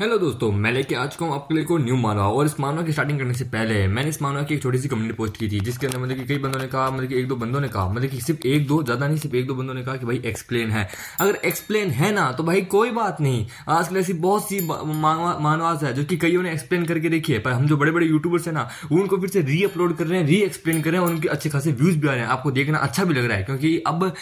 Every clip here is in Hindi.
हेलो दोस्तों मैं लेके आज को हूँ आपके लिए को न्यू मानवा और इस मानवा की स्टार्टिंग करने से पहले मैंने इस मानवा की एक छोटी सी कम्युनिटी पोस्ट की थी जिसके अंदर मतलब कि कई बंदों ने कहा मतलब कि एक दो बंदों ने कहा मतलब कि सिर्फ एक दो ज्यादा नहीं सिर्फ एक दो बंदों ने कहा कि भाई एक्सप्लेन है अगर एक्सप्लेन है ना तो भाई कोई बात नहीं आजकल ऐसी बहुत सी मानवास है जो कि कईयों ने एक्सप्लेन करके देखी है पर हम जो बड़े बड़े यूट्यूबर्स हैं ना उनको फिर से री अपलोड कर रहे हैं री एक्सप्लेन कर रहे हैं उनके अच्छे खासे व्यूज भी आ रहे हैं आपको देखना अच्छा भी लग रहा है क्योंकि अब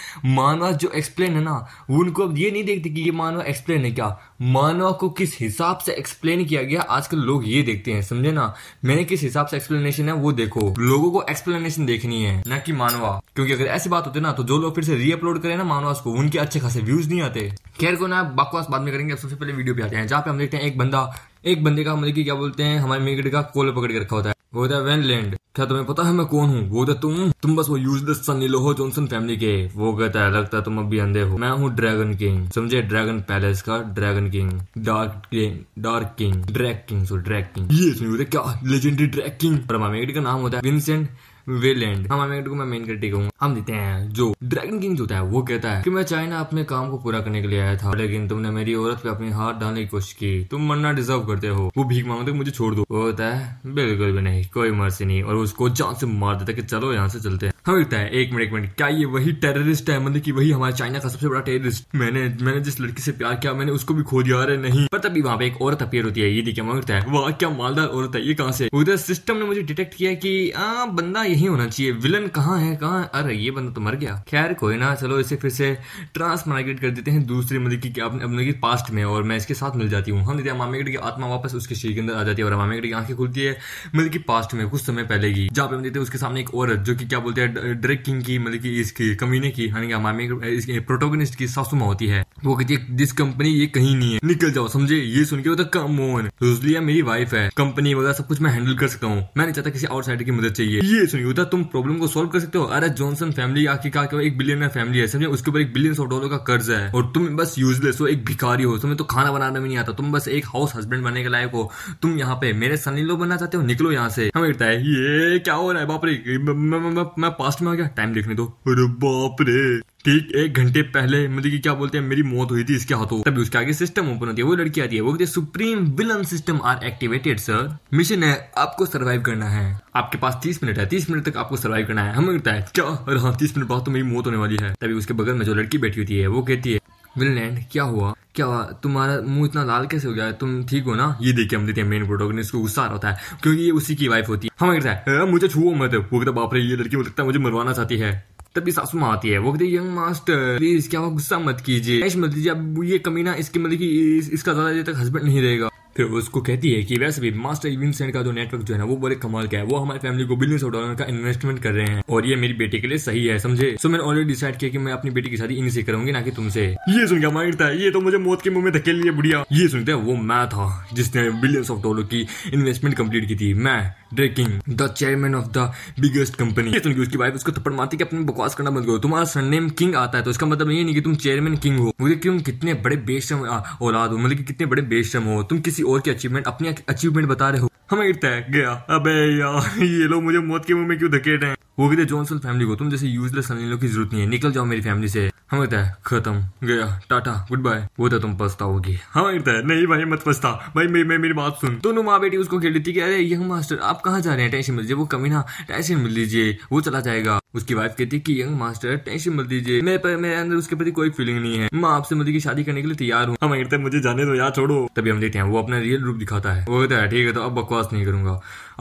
मानवास जो एक्सप्लेन है ना उनको अब ये नहीं देखते कि ये मानवा एक्सप्लेन है क्या मानव को किस हिसाब से एक्सप्लेन किया गया आजकल लोग ये देखते हैं समझे ना मैंने किस हिसाब से एक्सप्लेनेशन है वो देखो लोगों को एक्सप्लेनेशन देखनी है ना कि मानवा क्योंकि अगर ऐसी बात होती ना तो जो लोग फिर से रीअपलोड करें ना मानवास को उनके अच्छे खासे व्यूज नहीं आते खैर को ना बकवास बाद में करेंगे सबसे पहले वीडियो पे आते हैं जहाँ पे हम देखते हैं एक बंदा एक बंदे का मतलब क्या बोलते हैं हमारे मेगेट का कोल पकड़ के रखा होता है वो है वेन लैंड क्या तुम्हें पता है मैं कौन हूँ वो था तुम तुम बस वो यूजलेस सनी लोहो जॉनसन फैमिली के वो कहता है लगता है तुम अभी अंधे हो मैं हूँ ड्रैगन किंग समझे ड्रैगन पैलेस का dragon king dark king dark king drake king so drag king ये क्या लेजेंडरी ड्रैक किंग का नाम होता है विंसेंट विलेंड हम अमेरिका को मैं मेन क्रिटिक हूँ हम देते हैं जो ड्रैगन किंग होता है वो कहता है कि मैं चाइना अपने काम को पूरा करने के लिए आया था लेकिन तुमने मेरी औरत पे अपनी हाथ डालने की कोशिश की तुम मरना डिजर्व करते हो वो भीख मांगते मुझे छोड़ दो वो होता है बिल्कुल भी नहीं कोई मर्सी नहीं और उसको जान से मार देता की चलो यहाँ से चलते हैं हमें लगता है एक मिनट एक मिनट क्या ये वही टेररिस्ट है मतलब की वही हमारे चाइना का सबसे बड़ा टेररिस्ट मैंने मैंने जिस लड़की से प्यार किया मैंने उसको भी खो दिया अरे नहीं पर तभी वहाँ पे एक औरत अपियर होती है ये देखिए हमें लगता है वाह क्या मालदार औरत है ये कहाँ से उधर सिस्टम ने मुझे डिटेक्ट किया की आ, हाँ, बंदा ये ही होना चाहिए विलन कहाँ है कहाँ है अरे ये बंदा तो मर गया खैर कोई ना चलो इसे फिर से ट्रांस माइग्रेट कर देते हैं दूसरे मतलब की अपने की पास्ट में और मैं इसके साथ मिल जाती हूँ हम देते हैं मामेगढ़ की आत्मा वापस उसके शरीर के अंदर आ जाती है और मामेगढ़ की आंखें खुलती है मतलब की पास्ट में कुछ समय पहले की जहाँ पे हम देते हैं उसके सामने एक औरत जो की क्या बोलते हैं ड्रेक किंग की मतलब की इसकी कमीने की यानी हमारे प्रोटोगनिस्ट की सासुमा होती है वो कहती है दिस कंपनी ये कहीं नहीं है निकल जाओ समझे ये सुन के होता कम ऑन रुजलिया मेरी वाइफ है कंपनी वगैरह सब कुछ मैं हैंडल कर सकता हूँ मैं नहीं चाहता किसी आउटसाइडर की मदद चाहिए ये सुन योदा तुम प्रॉब्लम को सोल्व कर सकते हो अरे जॉनसन फैमिली आखिर एक बिलियन फैमिली है समझे उसके ऊपर एक बिलियन ऑफ डॉलर का कर्ज है और तुम बस यूजलेस हो एक भिखारी हो तुम्हें तो खाना बनाना भी नहीं आता तुम बस एक हाउस हस्बैंड बनने के लायक हो तुम यहाँ पे मेरे सनी लोग बनना चाहते हो निकलो यहाँ से हमें कहता है ये क्या हो रहा है बाप रे मैं पास्ट में आ गया टाइम देखने दो अरे बाप रे ठीक एक घंटे पहले मतलब कि क्या बोलते हैं मेरी मौत हुई थी इसके हाथों तभी उसके आगे सिस्टम ओपन होती है वो लड़की आती है वो कहती है supreme villain system are activated sir mission है आपको सर्वाइव करना है आपके पास तीस मिनट है तीस मिनट तक आपको सर्वाइव करना है हमें लगता है क्या अरे हाँ तीस मिनट बाद तो मेरी मौत होने वाली है तभी उसके बगल में जो लड़की बैठी हुई है वो कहती है विलैंड क्या हुआ क्या हुआ तुम्हारा मुंह इतना लाल कैसे हो गया तुम ठीक हो ना ये देखिए हम देते हैं मेन प्रोटोगनिस्ट को गुस्सा आ रहा है क्योंकि ये उसी की वाइफ होती है हमें कहता है मुझे छुओ मत वो कहता बाप रे ये लड़की लगता है मुझे मरवाना चाहती है तभी सासू माँ आती है वो कहती यंग मास्टर प्लीज क्या वो गुस्सा मत कीजिए ऐश मत दीजिए अब ये कमीना इसके मतलब की इस, इसका ज्यादा देर तक हस्बैंड नहीं रहेगा फिर वो उसको कहती है कि वैसे भी मास्टर विंसेंट का जो नेटवर्क जो है ना वो बड़े कमाल का है वो हमारी फैमिली को बिलियन ऑफ डॉलर का इन्वेस्टमेंट कर रहे हैं और ये मेरी बेटी के लिए सही है समझे सो so, मैंने ऑलरेडी डिसाइड किया कि मैं अपनी बेटी की शादी इन्हीं से करूंगी ना कि तुमसे ये सुन गया माइंड था ये तो मुझे मौत के मुंह में धकेल लिया बुढ़िया ये सुनते वो मैं था जिसने बिलियन ऑफ डॉलर की इन्वेस्टमेंट कम्प्लीट की थी मैं drake king the chairman of the biggest company सुन उसकी वाइफ उसको थप्पड़ मारती कि अपने बकवास करना बंद करो तुम्हारा सरनेम किंग आता है तो इसका मतलब ये नहीं कि तुम चेयरमैन किंग हो मुझे क्यों कितने बड़े बेशम औलाद हो मतलब कि कितने बड़े बेशम हो तुम किसी और के अचीवमेंट अपने अचीवमेंट बता रहे हो हमें है गया अबे यार ये लोग मुझे मौत के मुंह में क्यों धकेट हैं वो कहते जॉनसन फैमिली को तुम जैसे यूजलेस समझने लोग की जरूरत नहीं है निकल जाओ मेरी फैमिली से हम हमें है खत्म गया टाटा गुड बाय वो तो तुम हम हमें है नहीं भाई मत पछता भाई मैं मैं मेरी बात सुन दोनों माँ बेटी उसको खेल देती अरे यंग मास्टर आप कहाँ जा रहे हैं टेंशन मिल जाए वो कमी ना टेंशन मिल लीजिए वो चला जाएगा उसकी वाइफ कहती है कि यंग मास्टर टेंशन मत दीजिए मैं पर मेरे अंदर उसके प्रति कोई फीलिंग नहीं है मैं आपसे मुझे की शादी करने के लिए तैयार हूँ हम कहते मुझे जाने दो यार छोड़ो तभी हम देखते हैं वो अपना रियल रूप दिखाता है वो कहता है ठीक है तो अब बकवास बकवास नहीं करूंगा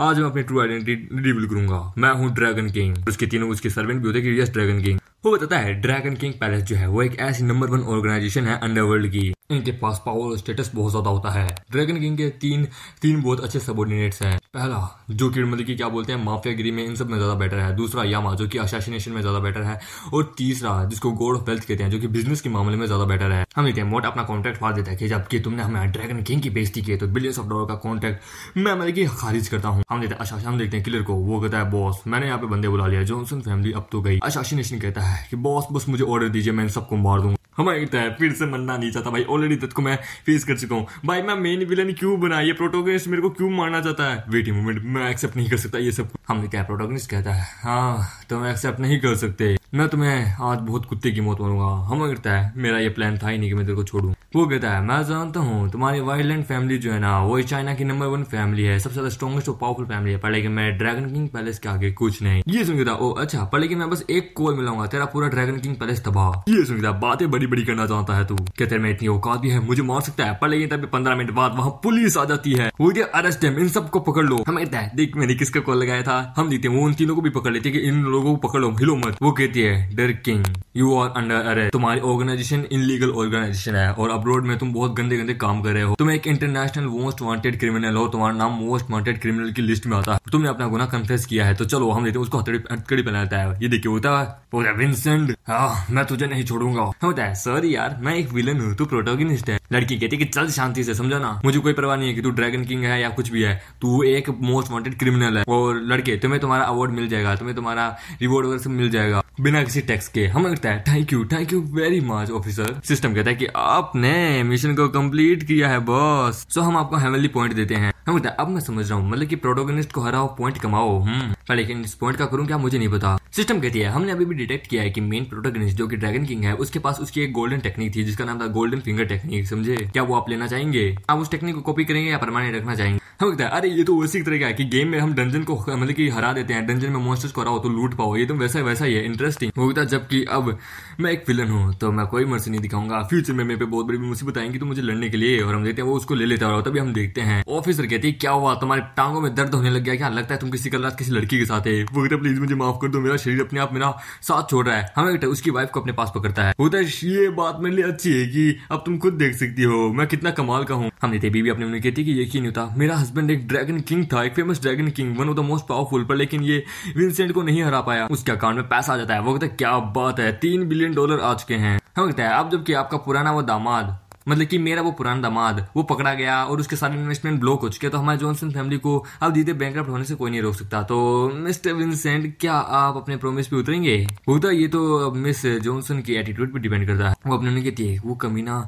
आज मैं अपनी ट्रू आइडेंटिटी रिवील करूंगा मैं हूँ ड्रैगन किंग उसके तीनों उसके सर्वेंट भी होते हैं कि यस ड्रैगन किंग वो बताता है ड्रैगन किंग पैलेस जो है वो एक ऐसी नंबर वन ऑर्गेनाइजेशन है अंडरवर्ल्ड की इनके पास पावर और स्टेटस बहुत ज्यादा होता है ड्रैगन किंग के तीन तीन बहुत अच्छे सबोर्डिनेट्स हैं पहला जो कि मतलब की क्या बोलते हैं गिरी में इन सब में ज्यादा बेटर है दूसरा यामा जो कि असेसिनेशन में ज्यादा बेटर है और तीसरा जिसको गोड ऑफ वेल्थ कहते हैं जो कि बिजनेस के मामले में ज्यादा बेटर है हम देखते हैं मोट अपना कॉन्ट्रैक्ट फाड़ देता है कि जबकि तुमने हमें ड्रैगन किंग की बेजती की तो बिलियंस ऑफ डॉलर का कॉन्ट्रैक्ट मैं मतलब की खारिज करता हूँ हम देते हैं हम देखते हैं क्लियर को वो कहता है बॉस मैंने यहाँ पे बंदे बुला लिया जॉनसन फैमिली अब तो गई अशासिनेशन कहता है कि बॉस बस मुझे ऑर्डर दीजिए मैं इन सबको मार दूंगा हमारे फिर से मनना नहीं चाहता भाई ऑलरेडी दत्त को मैं फेस कर चुका हूँ भाई मैं मेन विलन क्यों बना ये प्रोटोगनिस्ट मेरे को क्यों मारना चाहता है वेट मोमेंट मैं एक्सेप्ट नहीं कर सकता ये सब हमने क्या प्रोटोगनिस्ट कहता है हाँ तो मैं एक्सेप्ट नहीं कर सकते मैं तुम्हें आज बहुत कुत्ते की मौत मारूंगा हम कहता है मेरा ये प्लान था ही नहीं कि मैं तेरे को छोड़ू वो कहता है मैं जानता हूँ तुम्हारी वाइल्ड फैमिली जो है ना वो चाइना की नंबर वन फैमिली है सबसे ज्यादा स्ट्रॉगेस्ट और पावरफुल फैमिली है पर लेकिन मैं ड्रैगन किंग पैलेस के आगे कुछ नहीं ये सुन गया ओ अच्छा पर लेकिन मैं बस एक कॉल मिलाऊंगा तेरा पूरा ड्रैगन किंग पैलेस तबाह ये सुन बातें बड़ी बड़ी करना चाहता है तू कहते मैं इतनी औकात भी है मुझे मार सकता है पर लेकिन तभी पंद्रह मिनट बाद वहाँ पुलिस आ जाती है वो अरेस्ट इन सबको पकड़ लो हम कहता है देख मैंने किसका कॉल लगाया था हम देखते हैं वो उन तीनों को भी पकड़ लेते हैं कि इन लोगों को पकड़ लो हिलो मत वो कहती है है डर king you are under arrest तुम्हारी ऑर्गेनाइजेशन इनलीगल ऑर्गेनाइजेशन है और अब्रॉड में तुम बहुत गंदे गंदे काम कर रहे हो तुम एक इंटरनेशनल मोस्ट वांटेड क्रिमिनल हो तुम्हारा नाम मोस्ट वांटेड क्रिमिनल की लिस्ट में आता है तुमने अपना गुना कन्फेस किया है तो चलो हम देते हैं उसको हथकड़ी हथकड़ी पहनाता है ये देखिए होता है बोलता विंसेंट हाँ मैं तुझे नहीं छोड़ूंगा हाँ, होता है सर यार मैं एक विलन हूँ तू प्रोटोगिनिस्ट है लड़की कहती है कि चल शांति से समझो ना मुझे कोई परवाह नहीं है कि तू ड्रैगन किंग है या कुछ भी है तू एक मोस्ट वांटेड क्रिमिनल है और लड़के तुम्हें तुम्हारा अवार्ड मिल जाएगा तुम्हें तुम्हारा रिवॉर्ड वगैरह सब मिल जाएगा बिना बिना किसी टैक्स के हमें लगता है thank you thank you very much officer system कहता है कि आपने मिशन को कंप्लीट किया है बॉस सो हम आपको हेमली पॉइंट देते हैं हम कहते हैं अब मैं समझ रहा हूँ मतलब की प्रोटोगनिस्ट को हराओ पॉइंट कमाओ हम्म लेकिन इस पॉइंट का करूँ क्या मुझे नहीं पता सिस्टम कहती है हमने अभी भी डिटेक्ट किया है कि मेन प्रोटोगनिस्ट जो कि ड्रैगन किंग है उसके पास उसकी एक गोल्डन टेक्निक थी जिसका नाम था गोल्डन फिंगर टेक्निक समझे क्या वो आप लेना चाहेंगे आप उस टेक्निक को कॉपी करेंगे या परमानेंट रखना चाहेंगे हम लगता है अरे ये तो उसी तरह का है कि गेम में हम डंजन को मतलब कि हरा देते हैं डंजन में मोस्टर्स को हराओ तो लूट पाओ ये तो वैसा वैसा ही है इंटरेस्टिंग हो गया जबकि अब मैं एक विलन हूँ तो मैं कोई मर्सी नहीं दिखाऊंगा फ्यूचर में मेरे पे बहुत बड़ी मुसीबत आएंगी तो मुझे लड़ने के लिए और हम देखते हैं वो उसको ले लेता है तभी हम देखते हैं ऑफिसर कहती है क्या हुआ तुम्हारे टांगों में दर्द होने लग गया क्या लगता है तुम किसी कल रात किसी लड़की के साथ है वो प्लीज मुझे माफ कर दो मेरा शरीर अपने आप मेरा साथ छोड़ रहा है हमें उसकी वाइफ को अपने पास पकड़ता है होता है ये बात मेरे लिए अच्छी है कि अब तुम खुद देख सकती हो मैं कितना कमाल का हूँ हमने बीबी अपने कहती है कि यकीन होता मेरा हस्बैंड एक ड्रैगन किंग था एक famous dragon king one of the most powerful पर लेकिन ये विंसेंट को नहीं हरा पाया उसके अकाउंट में पैसा आ जाता है वो कहता है क्या बात है तीन बिलियन डॉलर आ चुके हैं हम कहता है अब जबकि आपका पुराना वो दामाद मतलब कि मेरा वो पुराना दामाद वो पकड़ा गया और उसके सारे इन्वेस्टमेंट ब्लॉक हो चुके तो हमारे जॉनसन फैमिली को अब दीदे बैंक होने से कोई नहीं रोक सकता तो मिस्टर विंसेंट क्या आप अपने प्रोमिस पे उतरेंगे होता ये तो मिस जॉनसन की एटीट्यूड पर डिपेंड करता है वो अपने उन्हें कहती है वो कमीना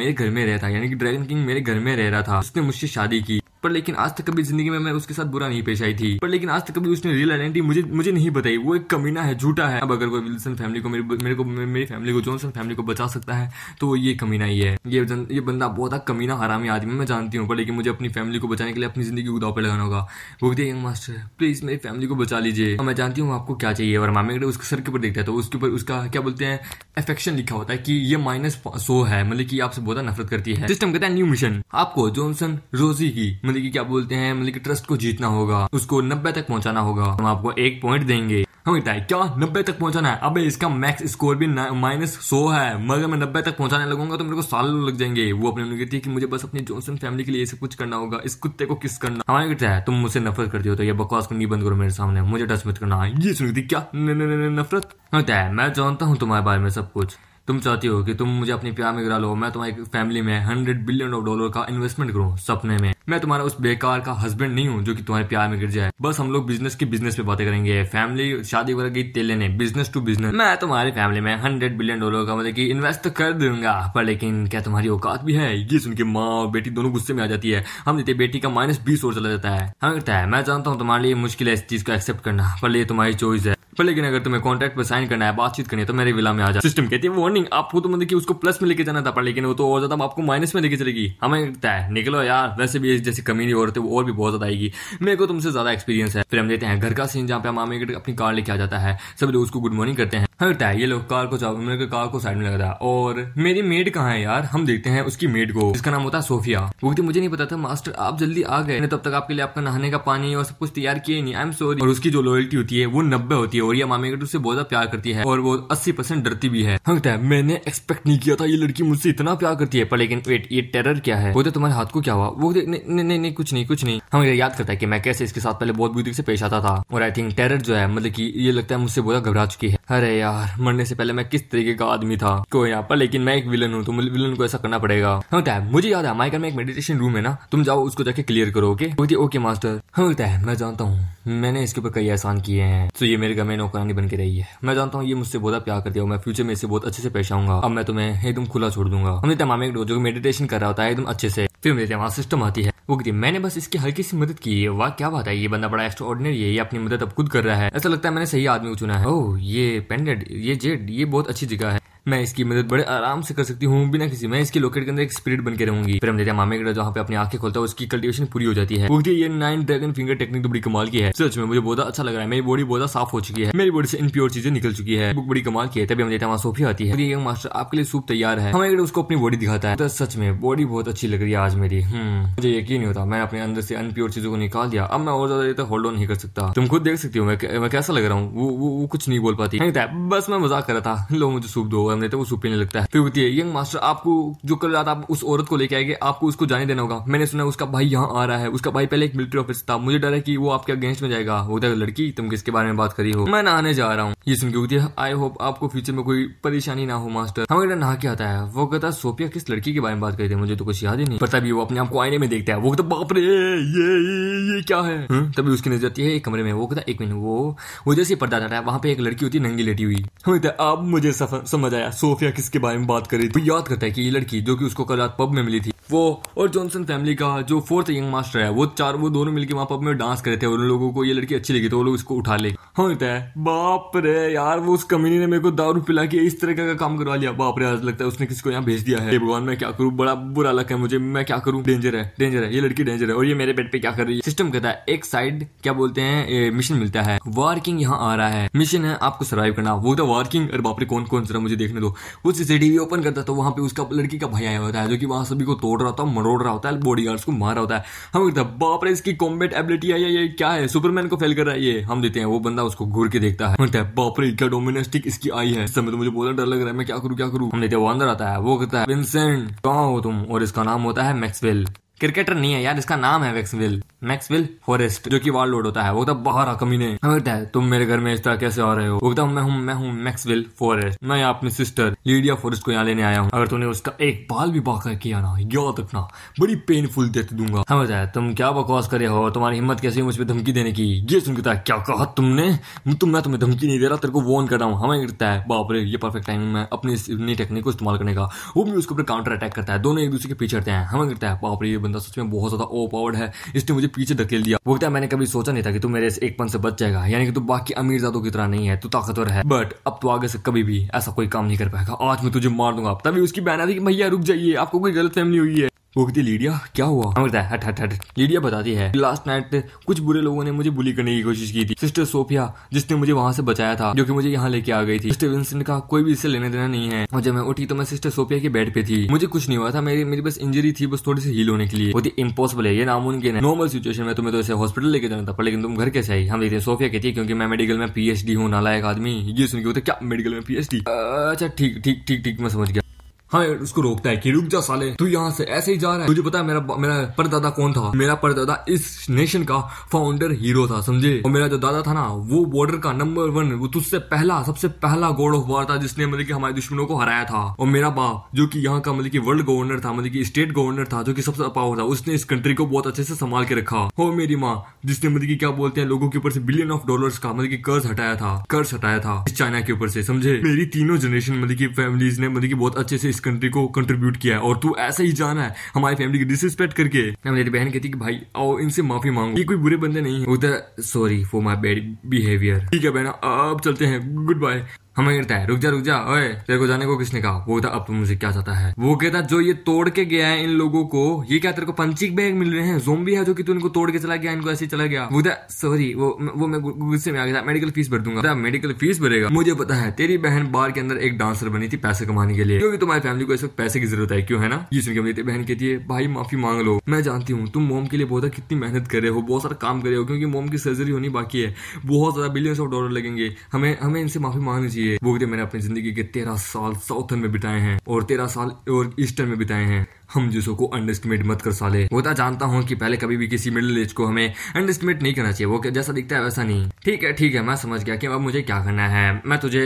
मेरे घर में रहता यानी कि ड्रैगन किंग मेरे घर में रह रहा था उसने मुझसे शादी की पर लेकिन आज तक कभी जिंदगी में मैं उसके साथ बुरा नहीं पेश आई थी पर लेकिन आज तक कभी उसने रियल आइडेंटिटी मुझे मुझे नहीं बताई वो एक कमीना है झूठा है अब अगर कोई विल्सन फैमिली को मेरे मेरे को मेरी फैमिली को जॉनसन फैमिली को बचा सकता है तो ये कमीना ही है ये ये बंदा बहुत कमीना हरामी आदमी मैं जानती हूँ पर लेकिन मुझे अपनी फैमिली को बचाने के लिए अपनी ज़िंदगी को दाव पर लगाना होगा वो यंग मास्टर प्लीज़ मेरी फैमिली को बचा लीजिए मैं जानती हूँ आपको क्या चाहिए और मामे अगर उसके सर के ऊपर देखता है तो उसके ऊपर उसका क्या बोलते हैं एफेक्शन लिखा होता है कि ये माइनस सो है मतलब की आपसे बहुत नफरत करती है सिस्टम कहता है न्यू मिशन आपको जॉनसन रोजी की मतलब की क्या बोलते हैं मतलब की ट्रस्ट को जीतना होगा उसको नब्बे तक पहुंचाना होगा हम आपको एक पॉइंट देंगे हमें है क्या नब्बे तक पहुंचाना है अबे इसका मैक्स स्कोर भी माइनस सो है मगर मैं नब्बे तक पहुंचाने लगूंगा तो मेरे को साल लग जाएंगे वो अपने उन्हें कहती है कि मुझे बस अपनी जॉनसन फैमिली के लिए सब कुछ करना होगा इस कुत्ते को किस करना हमारे कहता है तुम मुझसे नफरत करती हो तो यह बकवास को बंद करो मेरे सामने मुझे टच मत करना ये सुनती क्या नफरत होता है मैं जानता हूँ तुम्हारे बारे में सब कुछ तुम चाहती हो कि तुम मुझे अपने प्यार में गिरा लो मैं तुम्हारी फैमिली में हंड्रेड बिलियन ऑफ डॉलर का इन्वेस्टमेंट करूँ सपने में मैं तुम्हारा उस बेकार का हस्बैंड नहीं हूँ जो कि तुम्हारे प्यार में गिर जाए बस हम लोग बिजनेस की बिजनेस पे बातें करेंगे फैमिली शादी वगैरह की तेल लेने बिजनेस टू बिजनेस मैं तुम्हारी फैमिली में हंड्रेड बिलियन डॉलर का मतलब की इन्वेस्ट कर दूंगा पर लेकिन क्या तुम्हारी औकात भी है ये सुन के माँ और बेटी दोनों गुस्से में आ जाती है हम देते बेटी का माइनस बीस और चला जाता है हमें हाँ, करता है मैं जानता हूँ तुम्हारे लिए मुश्किल है इस चीज को एक्सेप्ट करना पर ये तुम्हारी चॉइस है पर लेकिन अगर तुम्हें कॉन्ट्रैक्ट पर साइन करना है बातचीत करनी है तो मेरे विला में आ जाए सिस्टम कहती है वार्निंग आपको तो मतलब कि उसको प्लस में लेके जाना था पर लेकिन वो तो और ज्यादा आपको माइनस में लेके चलेगी हमें लगता है निकलो यार वैसे भी जैसे कमी नहीं हो रही वो और भी बहुत ज्यादा आएगी मेरे को तुमसे ज्यादा एक्सपीरियंस है फिर हम देते हैं घर का सीन जहाँ पे मामे अपनी कार लेके आ जाता है सब लोग उसको गुड मॉर्निंग करते हैं हमें लगता है ये लोग कार को मेरे कार को साइड में लगा था और मेरी मेड कहाँ है यार हम देखते हैं उसकी मेड को जिसका नाम होता है सोफिया वो कहती मुझे नहीं पता था मास्टर आप जल्दी आ गए तब तक आपके लिए आपका नहाने का पानी और सब कुछ तैयार किए नहीं आई एम सॉरी और उसकी जो लॉयल्टी होती है वो नब्बे होती है योरिया का से बहुत ज्यादा प्यार करती है और वो अस्सी परसेंट डरती भी है है मैंने एक्सपेक्ट नहीं किया था ये लड़की मुझसे इतना प्यार करती है पर लेकिन वेट ये टेरर क्या है बोलते तो तुम्हारे हाथ को क्या हुआ वो नहीं नहीं कुछ नहीं कुछ नहीं हमें याद करता है कि मैं कैसे इसके साथ पहले बहुत बुद्धि से पेश आता था और आई थिंक टेरर जो है मतलब की ये लगता है मुझसे बहुत घबरा चुकी है अरे यार मरने से पहले मैं किस तरीके का आदमी था कोई यहाँ पर लेकिन मैं एक विलन हूँ तो विलन को ऐसा करना पड़ेगा हंगता है मुझे याद है माइकल में एक मेडिटेशन रूम है ना तुम जाओ उसको जाके क्लियर करो ओके ओके मास्टर हम है मैं जानता हूँ मैंने इसके ऊपर कई एहसान किए हैं तो ये मेरे घर में मेरी नौकरानी बन के रही है मैं जानता हूँ ये मुझसे बहुत प्यार करती है मैं फ्यूचर में इसे बहुत अच्छे से पेश आऊंगा अब मैं तुम्हें एकदम खुला छोड़ दूंगा हमने तमाम एक रोजों मेडिटेशन कर रहा होता है एकदम अच्छे से फिर मेरे दिमाग सिस्टम आती है वो कहती मैंने बस इसकी हल्की सी मदद की है वाह क्या बात है ये बंदा बड़ा एक्स्ट्रा ऑर्डिनरी है ये अपनी मदद अब खुद कर रहा है ऐसा लगता है मैंने सही आदमी को चुना है ओह ये पेंडेड ये जेड ये बहुत अच्छी जगह है मैं इसकी मदद बड़े आराम से कर सकती हूँ बिना किसी मैं इसके लोकेट के अंदर एक स्पिरिट बन के रहूंगी फिर हम देते हैं मामे का जहाँ पे अपनी आंखें खोलता है उसकी कल्टिवेशन पूरी हो जाती है ये नाइन ड्रैगन फिंगर टेक्निक तो बड़ी कमाल की है सच में मुझे बहुत अच्छा लग रहा है मेरी बॉडी बहुत साफ हो चुकी है मेरी बॉडी से प्योर चीजें निकल चुकी है बुक बड़ी कमाल की है तभी हम देते हैं वहाँ सोफी आती है यंग मास्टर आपके लिए सूप तैयार है हमारे उसको अपनी बॉडी दिखाता है तो सच में बॉडी बहुत अच्छी लग रही है आज मेरी हम्म, मुझे यकीन नहीं होता मैं अपने अंदर से अनप्योर चीजों को निकाल दिया अब मैं और ज्यादा देर तक होल्ड ऑन नहीं कर सकता तुम खुद देख सकती हो मैं कैसा लग रहा हूँ वो कुछ नहीं बोल पाती बस मैं मजाक कर रहा था लो मुझे सूप दो करने थे वो सुपीरियर लगता है फिर बोलती है यंग मास्टर आपको जो कल रात आप उस औरत को लेके आएंगे आपको उसको जाने देना होगा मैंने सुना उसका भाई यहाँ आ रहा है उसका भाई पहले एक मिलिट्री ऑफिसर था मुझे डर है की वो आपके अगेंस्ट में जाएगा होता है लड़की तुम किसके बारे में बात करी हो मैं नहाने जा रहा हूँ ये सुन के होती है आई होप आपको फ्यूचर में कोई परेशानी ना हो मास्टर हमारे डर नहा के आता है वो कहता है सोफिया किस लड़की के बारे में बात करते मुझे तो कुछ याद ही नहीं पता भी वो अपने आप को आईने में देखता है वो कहता बाप रे ये ये क्या है हम्म, तभी उसकी नजर आती है एक कमरे में वो कहता एक मिनट वो वो जैसे पर्दा जाता है वहाँ पे एक लड़की होती है नंगी लेटी हुई हमें अब मुझे समझ आया बताया सोफिया किसके बारे में बात करी वो याद करता है कि ये लड़की जो कि उसको कल रात पब में मिली थी वो और जॉनसन फैमिली का जो फोर्थ यंग मास्टर है वो चार वो दोनों मिलकर वहाँ पब में डांस करे थे और उन लोगों को ये लड़की अच्छी लगी तो वो लोग इसको उठा ले होता हाँ, तो है बाप रे यार वो उस कमीनी ने मेरे को दारू पिला के इस तरह का काम करवा लिया बाप रे आज लगता है उसने किसको यहाँ भेज दिया है भगवान मैं क्या करूँ बड़ा बुरा लक है मुझे मैं क्या करूँ डेंजर है डेंजर है ये लड़की डेंजर है और ये मेरे बेड पे क्या कर रही है सिस्टम कहता है एक साइड क्या बोलते हैं मिशन मिलता है वार्किंग यहाँ आ रहा है मिशन है आपको सर्वाइव करना वो तो वार्किंग अरे बापरे कौन कौन जरा मुझे देखना देखने दो वो सीसीटीवी ओपन करता है तो वहाँ पे उसका लड़की का भाई आया होता है जो कि वहां सभी को तोड़ रहा था मरोड़ रहा होता है बॉडी को मार रहा होता है हम कहते हैं बाप रे इसकी कॉम्बेट एबिलिटी आई है ये क्या है सुपरमैन को फेल कर रहा है ये हम देते हैं वो बंदा उसको घूर के देखता है कहते हैं बाप रे क्या डोमिनेस्टिक इसकी आई है इस समय तो मुझे बहुत डर लग रहा है मैं क्या करूँ क्या करूँ हम देते हैं वो अंदर आता है वो कहता है विंसेंट कहाँ हो तुम और इसका नाम होता है मैक्सवेल क्रिकेटर नहीं है यार इसका नाम है मैक्सविल मैक्सविल फॉरेस्ट जो कि लोड होता है वो तो बाहर कमी नहीं हमें है तुम मेरे घर में इस तरह कैसे आ रहे हो बोलता हूँ मैं हूँ मैं हूँ मैक्सविल फॉरेस्ट मैं अपनी सिस्टर लीडिया फॉरेस्ट को यहाँ लेने आया हूँ अगर तुमने उसका एक बाल भी बाका किया ना याद रखना बड़ी पेनफुल देख दूंगा हमें बताया तुम क्या बकवास करे हो तुम्हारी हिम्मत कैसे मुझ पर धमकी देने की ये सुन के क्या कहा तुमने तुम मैं तुम्हें धमकी नहीं दे रहा तेरे को वॉर्न कर रहा हूँ हमें गिरता है बाप रे ये परफेक्ट टाइम है अपनी नई टेक्निक को इस्तेमाल करने का वो भी उसके ऊपर काउंटर अटैक करता है दोनों एक दूसरे के पीछे हैं हमें गिरता है बाप रे ये बंदा बंदा सच में बहुत ज़्यादा ओवरपावर्ड है इसने मुझे पीछे धकेल दिया वो कहता मैंने कभी सोचा नहीं था कि तू मेरे एक पन से बच जाएगा यानी कि तू बाकी अमीर जादों की तरह नहीं है तू ताकतवर है बट अब तो आगे से कभी भी ऐसा कोई काम नहीं कर पाएगा आज मैं तुझे मार दूंगा तभी उसकी बहन आ रही भैया रुक जाइए आपको कोई गलत फैमिली हुई है वो कहती लीडिया क्या हुआ हम हाँ, बताया हट हट हट लीडिया बताती है लास्ट नाइट कुछ बुरे लोगों ने मुझे बुली करने की कोशिश की थी सिस्टर सोफिया जिसने मुझे वहां से बचाया था जो कि मुझे यहाँ लेके आ गई थी सिस्टर विंसेंट का कोई भी इससे लेने देना नहीं है और जब मैं उठी तो मैं सिस्टर सोफिया के बेड पे थी मुझे कुछ नहीं हुआ था मेरी मेरी बस इंजरी थी बस थोड़ी सी हील होने के लिए वो ही तो इम्पॉसिबल है ये नामुमकिन है नॉर्मल सिचुएशन में तुम्हें तो इसे हॉस्पिटल लेके जाना था लेकिन तुम घर कैसे आई हम देखते हैं सोफिया कहती है क्योंकि मैं मेडिकल में पीएचडी हूँ नालायक आदमी ये सुन के होता क्या मेडिकल में पीएचडी अच्छा ठीक ठीक ठीक ठीक मैं समझ गया हाँ उसको रोकता है कि रुक जा साले तू यहाँ से ऐसे ही जा रहा है तुझे पता है मेरा मेरा परदादा कौन था मेरा परदादा इस नेशन का फाउंडर हीरो था समझे और मेरा जो दादा था ना वो बॉर्डर का नंबर वन वो तुझसे पहला सबसे पहला गॉड ऑफ वॉर था जिसने मतलब की हमारे दुश्मनों को हराया था और मेरा बाप जो की यहाँ का मतलब की वर्ल्ड गवर्नर था मतलब की स्टेट गवर्नर था जो की सबसे पावर था उसने इस कंट्री को बहुत अच्छे से संभाल के रखा और मेरी माँ जिसने मतलब की क्या बोलते हैं लोगों के ऊपर से बिलियन ऑफ डॉलर का मतलब की कर्ज हटाया था कर्ज हटाया था चाइना के ऊपर से समझे मेरी तीनों जनरेशन मतलब की फैमिलीज ने मतलब की बहुत अच्छे से इस कंट्री को कंट्रीब्यूट किया है और तू ऐसे ही जाना है हमारी फैमिली की डिसरिस्पेक्ट करके मेरी बहन कहती कि भाई आओ इनसे माफी मांगो ये कोई बुरे बंदे नहीं है sorry for my bad behaviour ठीक है बहना अब चलते हैं गुड बाय हमें गिरता है रुक जा रुक जा ओए तेरे को जाने को किसने कहा वो कहता अब तुम मुझे क्या चाहता है वो कहता जो ये तोड़ के गया है इन लोगों को ये क्या तेरे को पंचिक बैग मिल रहे हैं जोम्बी है जो कि तू इनको तोड़ के चला गया इनको ऐसे चला गया वो सॉरी वो वो मैं गुस्से में आ गया मेडिकल फीस भर दूंगा मेडिकल फीस भरेगा मुझे पता है तेरी बहन बार के अंदर एक डांसर बनी थी पैसे कमाने के लिए क्योंकि तुम्हारी फैमिली को इस वक्त पैसे की जरूरत है क्यों है ना ये सुनकर मेरी बहन कहती है भाई माफी मांग लो मैं जानती हूँ तुम मोम के लिए बहुत कितनी मेहनत कर रहे हो बहुत सारा काम कर रहे हो क्योंकि मोम की सर्जरी होनी बाकी है बहुत ज्यादा बिलियंस ऑफ डॉलर लगेंगे हमें हमें इनसे माफी मांगनी चाहिए किए वो भी मैंने अपनी जिंदगी के तेरह साल साउथर्न में बिताए हैं और तेरह साल और ईस्टर्न में बिताए हैं हम जिसो को अंडरस्टिमेट मत कर साले वो तो जानता हूँ कि पहले कभी भी किसी मिडिल एज को हमें अंडरस्टिमेट नहीं करना चाहिए वो जैसा दिखता है वैसा नहीं ठीक है ठीक है मैं समझ गया कि अब मुझे क्या करना है मैं तुझे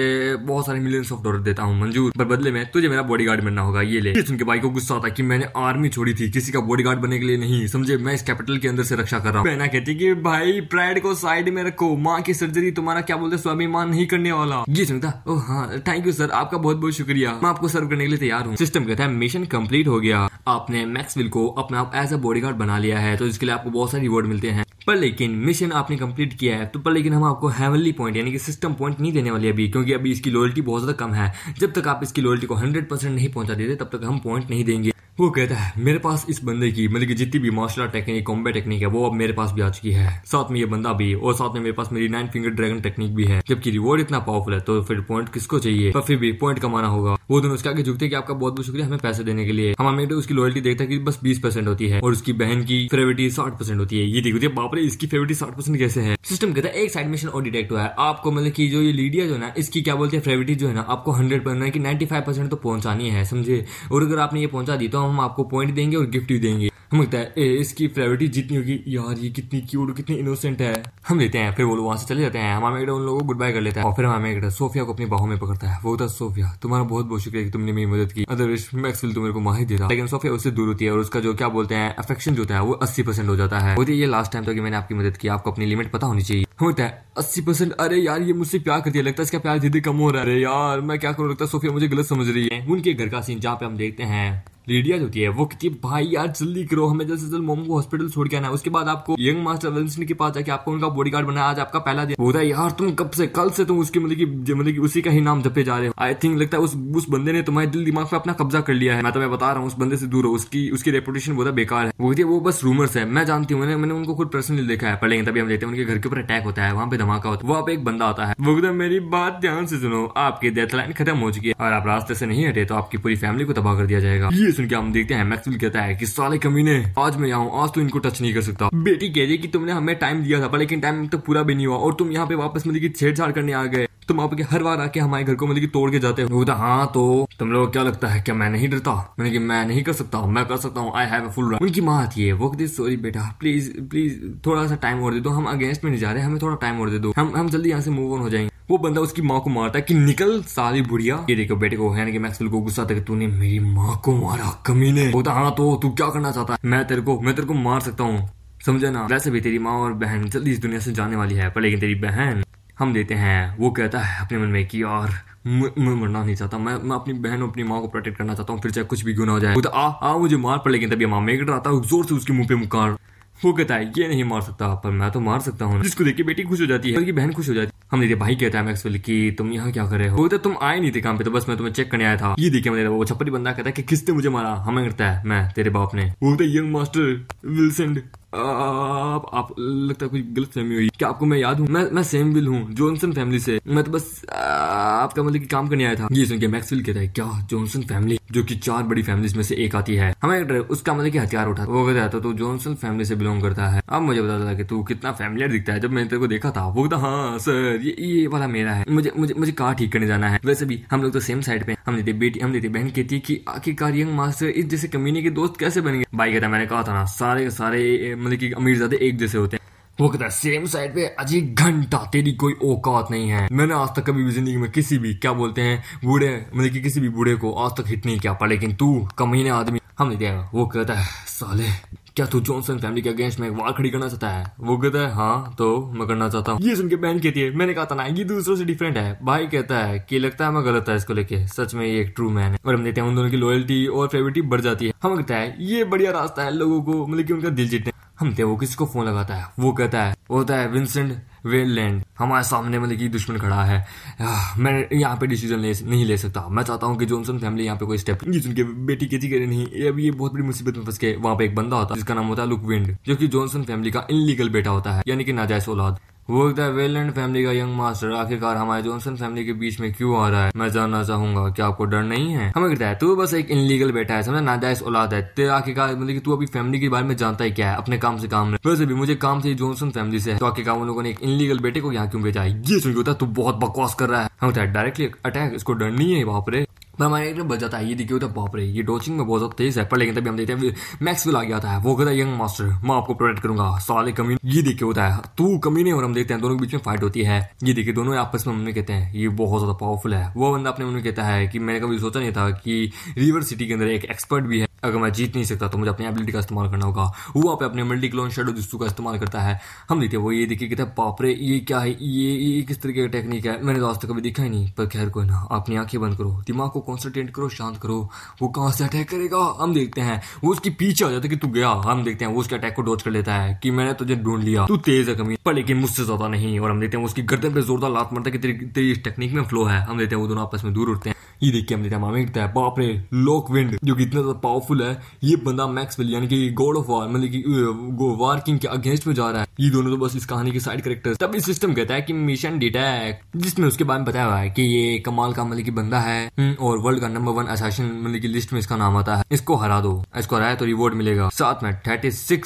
बहुत सारे मिलियंस ऑफ डॉलर देता हूँ मंजूर पर बदले में तुझे मेरा बॉडी गार्ड बनना होगा ये ले सुन के भाई को गुस्सा होता की मैंने आर्मी छोड़ी थी किसी का बॉडी गार्ड बनने के लिए नहीं समझे मैं इस कैपिटल के अंदर से रक्षा कर रहा हूँ कहती की भाई प्राइड को साइड में रखो माँ की सर्जरी तुम्हारा क्या बोलते स्वाभिमान नहीं करने वाला ये सुनता ओह हाँ थैंक यू सर आपका बहुत बहुत शुक्रिया मैं आपको सर्व करने के लिए तैयार हूँ सिस्टम कहता है मिशन कम्प्लीट हो गया आपने मैक्सविल को अपना एज अ बॉडीगार्ड बना लिया है तो इसके लिए आपको बहुत सारे रिवॉर्ड मिलते हैं पर लेकिन मिशन आपने कंप्लीट किया है तो पर लेकिन हम आपको हेवनली पॉइंट यानी कि सिस्टम पॉइंट नहीं देने वाली अभी क्योंकि अभी इसकी लॉयल्टी बहुत ज्यादा कम है जब तक आप इसकी लॉयल्टी को हंड्रेड परसेंट नहीं पहुंचा देते तब तक हम पॉइंट नहीं देंगे वो कहता है मेरे पास इस बंदे की मतलब कि जितनी भी martial art technique combat technique है वो अब मेरे पास भी आ चुकी है साथ में ये बंदा भी और साथ में मेरे पास मेरी नाइन फिंगर ड्रैगन टेक्निक भी है जबकि रिवॉर्ड इतना पावरफुल है तो फिर पॉइंट किसको चाहिए पर फिर भी पॉइंट कमाना होगा वो दोनों उसके आगे झुकते हैं कि आपका बहुत बहुत शुक्रिया हमें पैसे देने के लिए हम हमें उसकी लॉयल्टी देखता है कि बस बीस परसेंट होती है और उसकी बहन की फेवरिटी साठ परसेंट होती है ये देखो होती बापरे इसकी फेवरिटी साठ परसेंट कैसे है सिस्टम कहता है एक साइड मिशन और डिटेक्ट हुआ है आपको मतलब की जो ये लीडिया जो है ना इसकी क्या बोलते हैं फेवरिटी जो है ना आपको हंड्रेड परसेंट की नाइन्टी फाइव परसेंट तो पहुंचानी है समझे और अगर आपने ये पहुंचा दी तो हम आपको पॉइंट देंगे और गिफ्ट भी देंगे हम लगता है ए, इसकी प्रायोरिटी जितनी होगी यार ये कितनी क्यूट कितनी इनोसेंट है हम लेते हैं फिर वो लोग वहां से चले जाते हैं हमारे उन लोगों को गुड बाय कर लेता है और फिर हमारे मेगड़ा सोफिया को अपनी बाहों में पकड़ता है वो था सोफिया तुम्हारा बहुत बहुत शुक्रिया कि तुमने मेरी मदद की अदरवाइज मैक्सविल तुम्हें तो को माही देता लेकिन सोफिया उससे दूर होती है और उसका जो क्या बोलते हैं अफेक्शन जो है वो अस्सी परसेंट हो जाता है ये लास्ट टाइम तो मैंने आपकी मदद की आपको अपनी लिमिट पता होनी चाहिए होता है अस्सी परसेंट अरे यार ये मुझसे प्यार करती है लगता है इसका प्यार धीरे कम हो रहा है यार मैं क्या करूँ लगता है सोफिया मुझे गलत समझ रही है उनके घर का सीन जहाँ पे हम देखते हैं रेडिया होती है वो कहती है भाई यार जल्दी करो हमें जल्द से जल्द मोमो को हॉस्पिटल छोड़ के आना है उसके बाद आपको यंग मास्टर वेलसन के पास जाके आपको उनका बॉडी गार्ड बनाया आज आपका पहला दिन होता है यार तुम कब से कल से तुम उसकी मतलब की मतलब की उसी का ही नाम जपे जा रहे हो आई थिंक लगता है उस उस बंदे ने तुम्हारे दिल दिमाग पर अपना कब्जा कर लिया है मैं तुम्हें बता रहा हूँ उस बंदे से दूर हो उसकी उसकी रेपुटेशन बहुत बेकार है वो कहती है वो बस रूमर्स है मैं जानती हूँ मैंने उनको खुद पर्सनली देखा है पढ़ेंगे तभी हम देखते हैं उनके घर के ऊपर अटैक होता है वहाँ पे धमाका होता है वहाँ पे एक बंदा आता है वो कहता मेरी बात ध्यान से सुनो आपकी डेथ लाइन खत्म हो चुकी है और आप रास्ते से नहीं हटे तो आपकी पूरी फैमिली को तबाह कर दिया जाएगा ये सुन के हम देखते हैं मैक्सवेल कहता है कि साले कमीने आज मैं यहाँ आज तो इनको टच नहीं कर सकता बेटी कह रही कि तुमने हमें टाइम दिया था पर लेकिन टाइम तक तो पूरा भी नहीं हुआ और तुम यहाँ पे वापस मतलब की छेड़छाड़ करने आ गए तुम आपके हर बार आके हमारे घर को मतलब की तोड़ के जाते हो बोलता हाँ तो तुम लोग क्या लगता है क्या मैं नहीं डरता मैंने की मैं नहीं कर सकता हूँ मैं कर सकता हूँ आई हैव फुल उनकी माँ आती है वो दिस सॉरी बेटा प्लीज प्लीज थोड़ा सा टाइम और दे दो हम अगेंस्ट में नहीं जा रहे हमें थोड़ा टाइम और दे दो हम हम जल्दी यहाँ से मूव ऑन हो जाएंगे वो बंदा उसकी माँ को मारता है कि निकल सारी बुढ़िया ये देखो बेटे को है कि मैक्सवेल को गुस्सा था तूने मेरी माँ को मारा कमीने बोलता हाँ तो तू क्या करना चाहता है मैं तेरे को मैं तेरे को मार सकता हूँ समझा ना वैसे भी तेरी माँ और बहन जल्दी इस दुनिया से जाने वाली है पर लेकिन तेरी बहन हम देते हैं वो कहता है अपने मन में कि यार मैं मरना नहीं चाहता मैं मैं अपनी बहन और अपनी माँ को प्रोटेक्ट करना चाहता हूँ फिर चाहे कुछ भी गुना हो जाए आ, आ मुझे मार पड़ लेकिन तभी माँ मेरे था जोर से उसके मुंह पे मुकार वो कहता है ये नहीं मार सकता पर मैं तो मार सकता हूँ जिसको देख के बेटी खुश हो जाती है बहन खुश हो जाती है हम देखिए भाई कहता है मैक्सवेल की तुम यहाँ क्या कर रहे हो तो तुम आए नहीं थे काम पे तो बस मैं तुम्हें चेक करने आया था ये देखिए मैंने वो छप्परी बंदा कहता है कि किसने मुझे मारा हमें करता है मैं तेरे बाप ने वो यंग मास्टर विल्सन आप, आप लगता है कुछ गलत फहमी हुई क्या आपको मैं याद हूँ मैं मैं सेम विल हूँ जॉनसन फैमिली से मैं तो बस आपका मतलब की काम करने आया था ये सुन के मैक्सविल कहता है क्या जॉनसन फैमिली जो कि चार बड़ी फैमिली में से एक आती है हमें उसका मतलब की हथियार उठा वो कहता है तो, जॉनसन तो फैमिली से बिलोंग करता है अब मुझे बता था कि तू कितना फैमिली दिखता है जब मैंने तेरे को देखा था वो कहता हाँ सर ये ये वाला मेरा है मुझे मुझे मुझे कार ठीक करने जाना है वैसे भी हम लोग तो सेम साइड पे हम देते बेटी हम देते बहन कहती है की आखिरकार यंग मास्टर इस जैसे कमीने के दोस्त कैसे बनेंगे भाई कहता मैंने कहा था ना सारे सारे मतलब कि अमीर ज्यादा एक जैसे होते हैं वो कहता है सेम साइड पे अजी घंटा तेरी कोई औकात नहीं है मैंने आज तक कभी भी जिंदगी में किसी भी क्या बोलते हैं बूढ़े मतलब कि किसी भी बूढ़े को आज तक हिट नहीं किया पा लेकिन तू कमीने आदमी नहीं देगा वो कहता है साले क्या तू जॉनसन फैमिली के अगेंस्ट में वार खड़ी करना चाहता है वो कहता है हाँ तो मैं करना चाहता हूँ ये सुन के बहन कहती है मैंने कहा था ना ये दूसरों से डिफरेंट है भाई कहता है कि लगता है मैं गलत है इसको लेके सच में ये एक ट्रू मैन है और हम देखते हैं उन दोनों की लॉयल्टी और फेवरिटी बढ़ जाती है हम कहता है ये बढ़िया रास्ता है लोगों को मतलब की उनका दिल जीतने हम किसी को फोन लगाता है वो कहता है होता है विंसेंट वेलैंड हमारे सामने मतलब की दुश्मन खड़ा है मैं यहाँ पे डिसीजन ले नहीं ले सकता मैं चाहता हूँ कि जॉनसन फैमिली यहाँ पे कोई स्टेप जिनके बेटी कैसी करे नहीं अभी ये बहुत बड़ी मुसीबत में फंस के वहाँ पे एक बंदा होता है जिसका नाम होता है लुकविंड जो कि जॉनसन फैमिली का इनलीगल बेटा होता है यानी कि नाजायज औलाद वो एक वेलैंड फैमिली का यंग मास्टर आखिरकार हमारे जॉनसन फैमिली के बीच में क्यों आ रहा है मैं जानना चाहूंगा क्या आपको डर नहीं है हमें कहता है तू बस एक इनलीगल बेटा है समझा नाजायज औलाद है तेरा आखिरकार मतलब कि तू अभी फैमिली के बारे में जानता ही क्या है अपने काम से काम वैसे भी मुझे काम से जॉनसन फैमिली से है तो आखिरकार उन लोगों ने एक इनलीगल बेटे को यहाँ क्यों भेजा है ये सुन होता तू बहुत बकवास कर रहा है हम कहता है डायरेक्टली अटैक इसको डर नहीं है बापरे पर मैं हमारे एक बच जाता है ये देखिए उधर तो बाप रे ये डोचिंग में बहुत तेज है पर लेकिन तभी हम देखते हैं मैक्स विल आ गया था वो कहता है यंग मास्टर मैं आपको प्रोटेक्ट करूंगा साले कमी ये देखिए होता है तू कमी नहीं और हम देखते हैं दोनों के बीच में फाइट होती है ये देखिए दोनों आपस में मम्मी कहते हैं ये बहुत ज्यादा पावरफुल है वो बंदा अपने मम्मी कहता है कि मैंने कभी सोचा नहीं था कि रिवर सिटी के अंदर एक एक्सपर्ट भी है अगर मैं जीत नहीं सकता तो मुझे अपनी एबिलिटी का इस्तेमाल करना होगा वो पे अपने मल्टी क्लोन शेडो जिसू का इस्तेमाल करता है हम देखते वो ये देखिए कहते पापरे ये क्या है ये ये किस तरीके का टेक्निक है मैंने तो आज तक कभी देखा ही नहीं पर खैर कोई ना अपनी आंखें बंद करो दिमाग को कॉन्सेंट्रेट करो शांत करो वो कहाँ से अटैक करेगा हम देखते हैं वो उसके पीछे आ जाता है कि तू गया हम देखते हैं वो उसके अटैक को डोज कर लेता है कि मैंने तुझे ढूंढ लिया तू तेज है कमी पर लेकिन मुझसे ज्यादा नहीं और हम देखते हैं उसकी गर्दन पर जोरदार लात मारता है कि तेरी इस टेक्निक में फ्लो है हम देखते हैं वो दोनों आपस में दूर उठते हैं ये देखिए हम देखते हैं मामे है बाप लोक विंड जो कि इतना ज्यादा पावरफुल पावरफुल है ये बंदा मैक्स विल यानी कि गॉड ऑफ वार मतलब कि वार किंग के अगेंस्ट में जा रहा है ये दोनों तो बस इस कहानी के साइड करेक्टर तब इस सिस्टम कहता है कि मिशन डेटा है जिसमें उसके बारे में बताया हुआ है कि ये कमाल का मतलब की बंदा है हम्म, और वर्ल्ड का नंबर वन असाशन मतलब की लिस्ट में इसका नाम आता है इसको हरा दो इसको हराया तो रिवॉर्ड मिलेगा साथ में थर्टी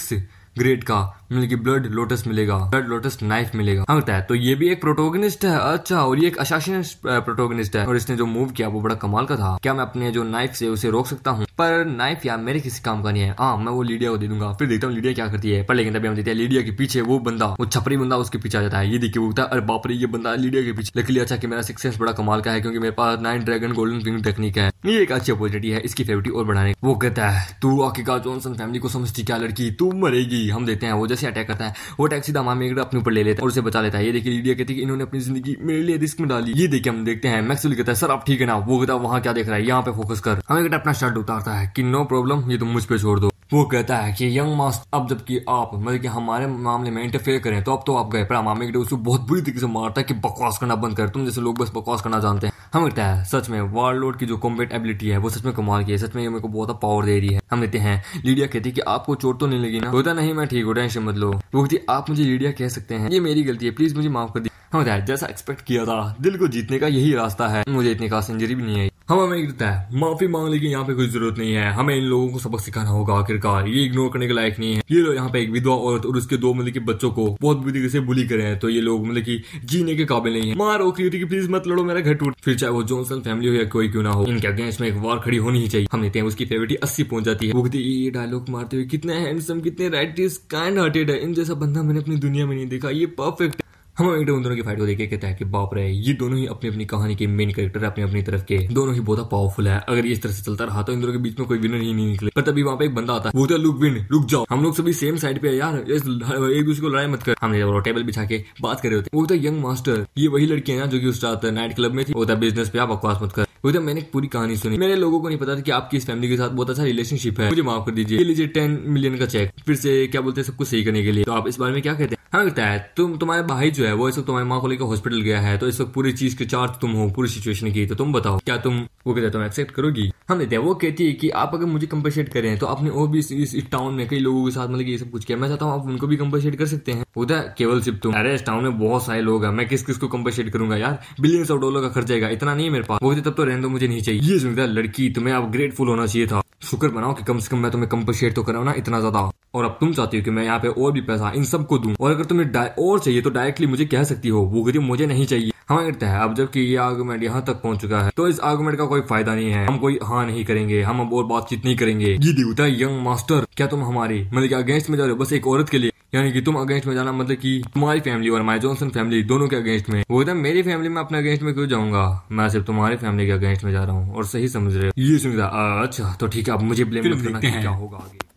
ग्रेड का मिलेगी ब्लड लोटस मिलेगा ब्लड लोटस नाइफ मिलेगा हाँ है तो ये भी एक प्रोटोगनिस्ट है अच्छा और ये एक अशासन प्रोटोगनिस्ट है और इसने जो मूव किया वो बड़ा कमाल का था क्या मैं अपने जो नाइफ से उसे रोक सकता हूँ पर नाइफ यार मेरे किसी काम का नहीं है हाँ मैं वो लीडिया को दे दूंगा फिर देखता हूँ लीडिया क्या करती है पर लेकिन तभी हम देखते हैं लीडिया के पीछे वो बंदा वो छपरी बंदा उसके पीछे आ जाता है ये देखिए उठता है अरे बापरे ये बंदा लीडिया के पीछे लकीली अच्छा की मेरा सिक्सेंस बड़ा कमाल का है क्योंकि मेरे पास nine dragon golden wing technique है ये एक अच्छी अपॉर्चुनिटी है इसकी फेवरिटी और बढ़ाने वो कहता है तू आकिका जॉनसन फैमिली को समझती क्या लड़की तू मरेगी हम देते हैं वो जैसे से अटैक करता है वो अटैक सीधा मामेगड़ अपने ऊपर ले लेता है और उसे बचा लेता है ये देखिए लीडिया कहती है इन्होंने अपनी जिंदगी मेरे लिए रिस्क में डाली ये देखिए हम देखते हैं मैक्सुल कहता है सर आप ठीक है ना वो कहता है वहाँ क्या देख रहा है यहाँ पे फोकस कर हमें अपना शर्ट उतारता है कि नो प्रॉब्लम ये तुम मुझ पर छोड़ दो वो कहता है कि यंग मास्टर अब जबकि आप मतलब कि हमारे मामले में इंटरफेयर करें तो अब तो आप गए पर मामले के उसको बहुत बुरी तरीके से मारता है कि बकवास करना बंद कर तुम जैसे लोग बस बकवास करना जानते हैं हम लगता है सच में लोड की जो कॉम्बेट एबिलिटी है वो सच में कमाल की है सच में ये मेरे को बहुत पावर दे रही है हम लेते हैं लीडिया कहती है कि आपको चोट तो नहीं लगी ना होता नहीं मैं ठीक हो टेंशन मत लो वो कहती आप मुझे लीडिया कह सकते हैं ये मेरी गलती है प्लीज मुझे माफ कर दी जैसा एक्सपेक्ट किया था दिल को जीतने का यही रास्ता है मुझे इतनी खास इंजरी भी नहीं आई हम हमें गिरता है माफी मांग लेकिन यहाँ पे कोई जरूरत नहीं है हमें इन लोगों को सबक सिखाना होगा आखिरकार ये इग्नोर करने के लायक नहीं है ये लोग यहाँ पे एक विधवा औरत और उसके दो मतलब के बच्चों को बहुत बुरी तरीके से बुली करे हैं तो ये लोग मतलब की जीने के काबिल नहीं है मारो क्रिएटी की प्लीज मत लड़ो मेरा घर टूट फिर चाहे वो जॉनसन फैमिली हो या कोई क्यों ना हो इनके अगेंस्ट में एक वार खड़ी होनी ही चाहिए हम लेते हैं उसकी फेवरेटी अस्सी पहुंच जाती है वो ये डायलॉग मारते हुए कितने हैंडसम कितने राइटिस काइंड हार्टेड है इन जैसा बंदा मैंने अपनी दुनिया में नहीं देखा ये परफेक्ट हम एक उन दोनों की फाइट को देखिए कहता है कि बाप रहे ये दोनों ही अपनी अपनी कहानी के मेन कैरेक्टर है अपनी अपनी तरफ के दोनों ही बहुत पावरफुल है अगर ये इस तरह से चलता रहा तो इन दोनों के बीच में कोई विनर ही नहीं निकले पर तभी वहाँ पे एक बंदा आता है लुक विन रुक जाओ हम लोग सभी सेम साइड पे है यार एक दूसरे को लड़ाई मत कर हमने जब टेबल बिछा के बात कर रहे होते वो तो यंग मास्टर ये वही लड़की है ना जो की उस रात नाइट क्लब में थी होता बिजनेस पे आप बकवास मत कर वो तो मैंने पूरी कहानी सुनी मेरे लोगों को नहीं पता था कि आपकी इस फैमिली के साथ बहुत अच्छा रिलेशनशिप है मुझे माफ कर दीजिए लीजिए टेन मिलियन का चेक फिर से क्या बोलते हैं सब कुछ सही करने के लिए तो आप इस बारे में क्या कहते हैं हमें हाँ, लगता है तुम तुम्हारे भाई जो है वो इस वक्त तुम्हारी माँ को लेकर हॉस्पिटल गया है तो इस वक्त पूरी चीज के चार्ज तो तुम हो पूरी सिचुएशन की तो तुम बताओ क्या तुम वो भी रहता हूँ एक्सेप्ट करोगी हम देते हैं वो कहती है कि आप अगर मुझे कम्पनसेट करें तो आपने और भी इस, टाउन में कई लोगों के साथ मतलब ये सब कुछ किया मैं चाहता हूँ आप उनको भी कम्पनसेट कर सकते हैं उधर केवल सिर्फ तुम अरे इस टाउन में बहुत सारे लोग हैं मैं किस किस को कम्पनसेट करूंगा यार बिलियन ऑफ डॉलर का खर्च आएगा इतना नहीं है मेरे पास वो तब तो रहने दो मुझे नहीं चाहिए ये सुनता लड़की तुम्हें आप ग्रेटफुल होना चाहिए था शुक्र बनाओ कि कम से कम मैं तुम्हें कम्पनसेट तो कराऊ ना इतना ज्यादा और अब तुम चाहती हो कि मैं यहाँ पे और भी पैसा इन सबको दूं और अगर तुम्हें और चाहिए तो डायरेक्टली मुझे कह सकती हो वो गरीब मुझे नहीं चाहिए हमें कहते हैं अब जबकि ये आर्गुमेंट यहाँ तक पहुंच चुका है तो इस आर्गुमेंट का कोई फायदा नहीं है हम कोई हाँ नहीं करेंगे हम अब और बातचीत नहीं करेंगे ये देवता यंग मास्टर क्या तुम हमारे मतलब की अगेंस्ट में जा रहे हो बस एक औरत के लिए यानी कि तुम अगेंस्ट में जाना मतलब कि तुम्हारी फैमिली और माई जॉनसन फैमिली दोनों के अगेंस्ट में वो एकदम मेरी फैमिली में अपने अगेंस्ट में क्यों जाऊंगा मैं सिर्फ तुम्हारी फैमिली के अगेंस्ट में जा रहा हूँ और सही समझ रहे हो ये सुविधा अच्छा तो ठीक है अब मुझे ब्लेम करना क्या होगा आगे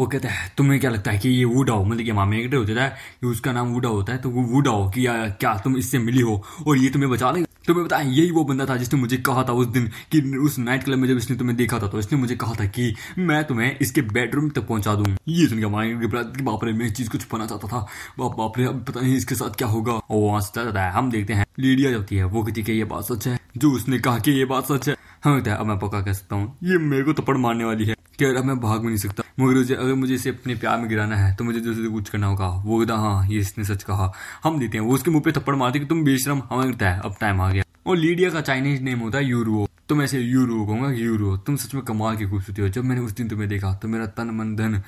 वो कहता है तुम्हें क्या लगता है कि ये वूडाओ मतलब कि मामे एक होता है कि उसका नाम वूडाओ होता है तो वो वूडाओ कि क्या तुम इससे मिली हो और ये तुम्हें बचा लेंगे तुम्हें बताया यही वो बंदा था जिसने मुझे कहा था उस दिन कि उस नाइट क्लब में जब इसने तुम्हें देखा था तो इसने मुझे कहा था कि मैं तुम्हें इसके बेडरूम तक पहुंचा दूं ये सुन गया बाप रे मैं चीज को छुपाना चाहता था बाप बाप रे अब पता नहीं इसके साथ क्या होगा और वहां से जाता है हम देखते हैं लीडिया जाती है वो कहती है ये बात सच है जो उसने कहा कि ये बात सच है हाँ बेटा अब मैं पक्का कह सकता हूँ ये मेरे को थप्पड़ मारने वाली है कि अब मैं भाग भी नहीं सकता मगर मुझे अगर मुझे इसे अपने प्यार में गिराना है तो मुझे जो कुछ करना होगा वो कहता हाँ ये इसने सच कहा हम देते हैं वो उसके मुंह पे थप्पड़ मारते कि तुम बेशरम हमें गिरता है अब टाइम आ गया और लीडिया का चाइनीज नेम होता है यूरो तो मैं यूरो कहूंगा यूरो तुम सच में कमाल की खूबसूरती हो जब मैंने उस दिन तुम्हें देखा तो मेरा तन मन धन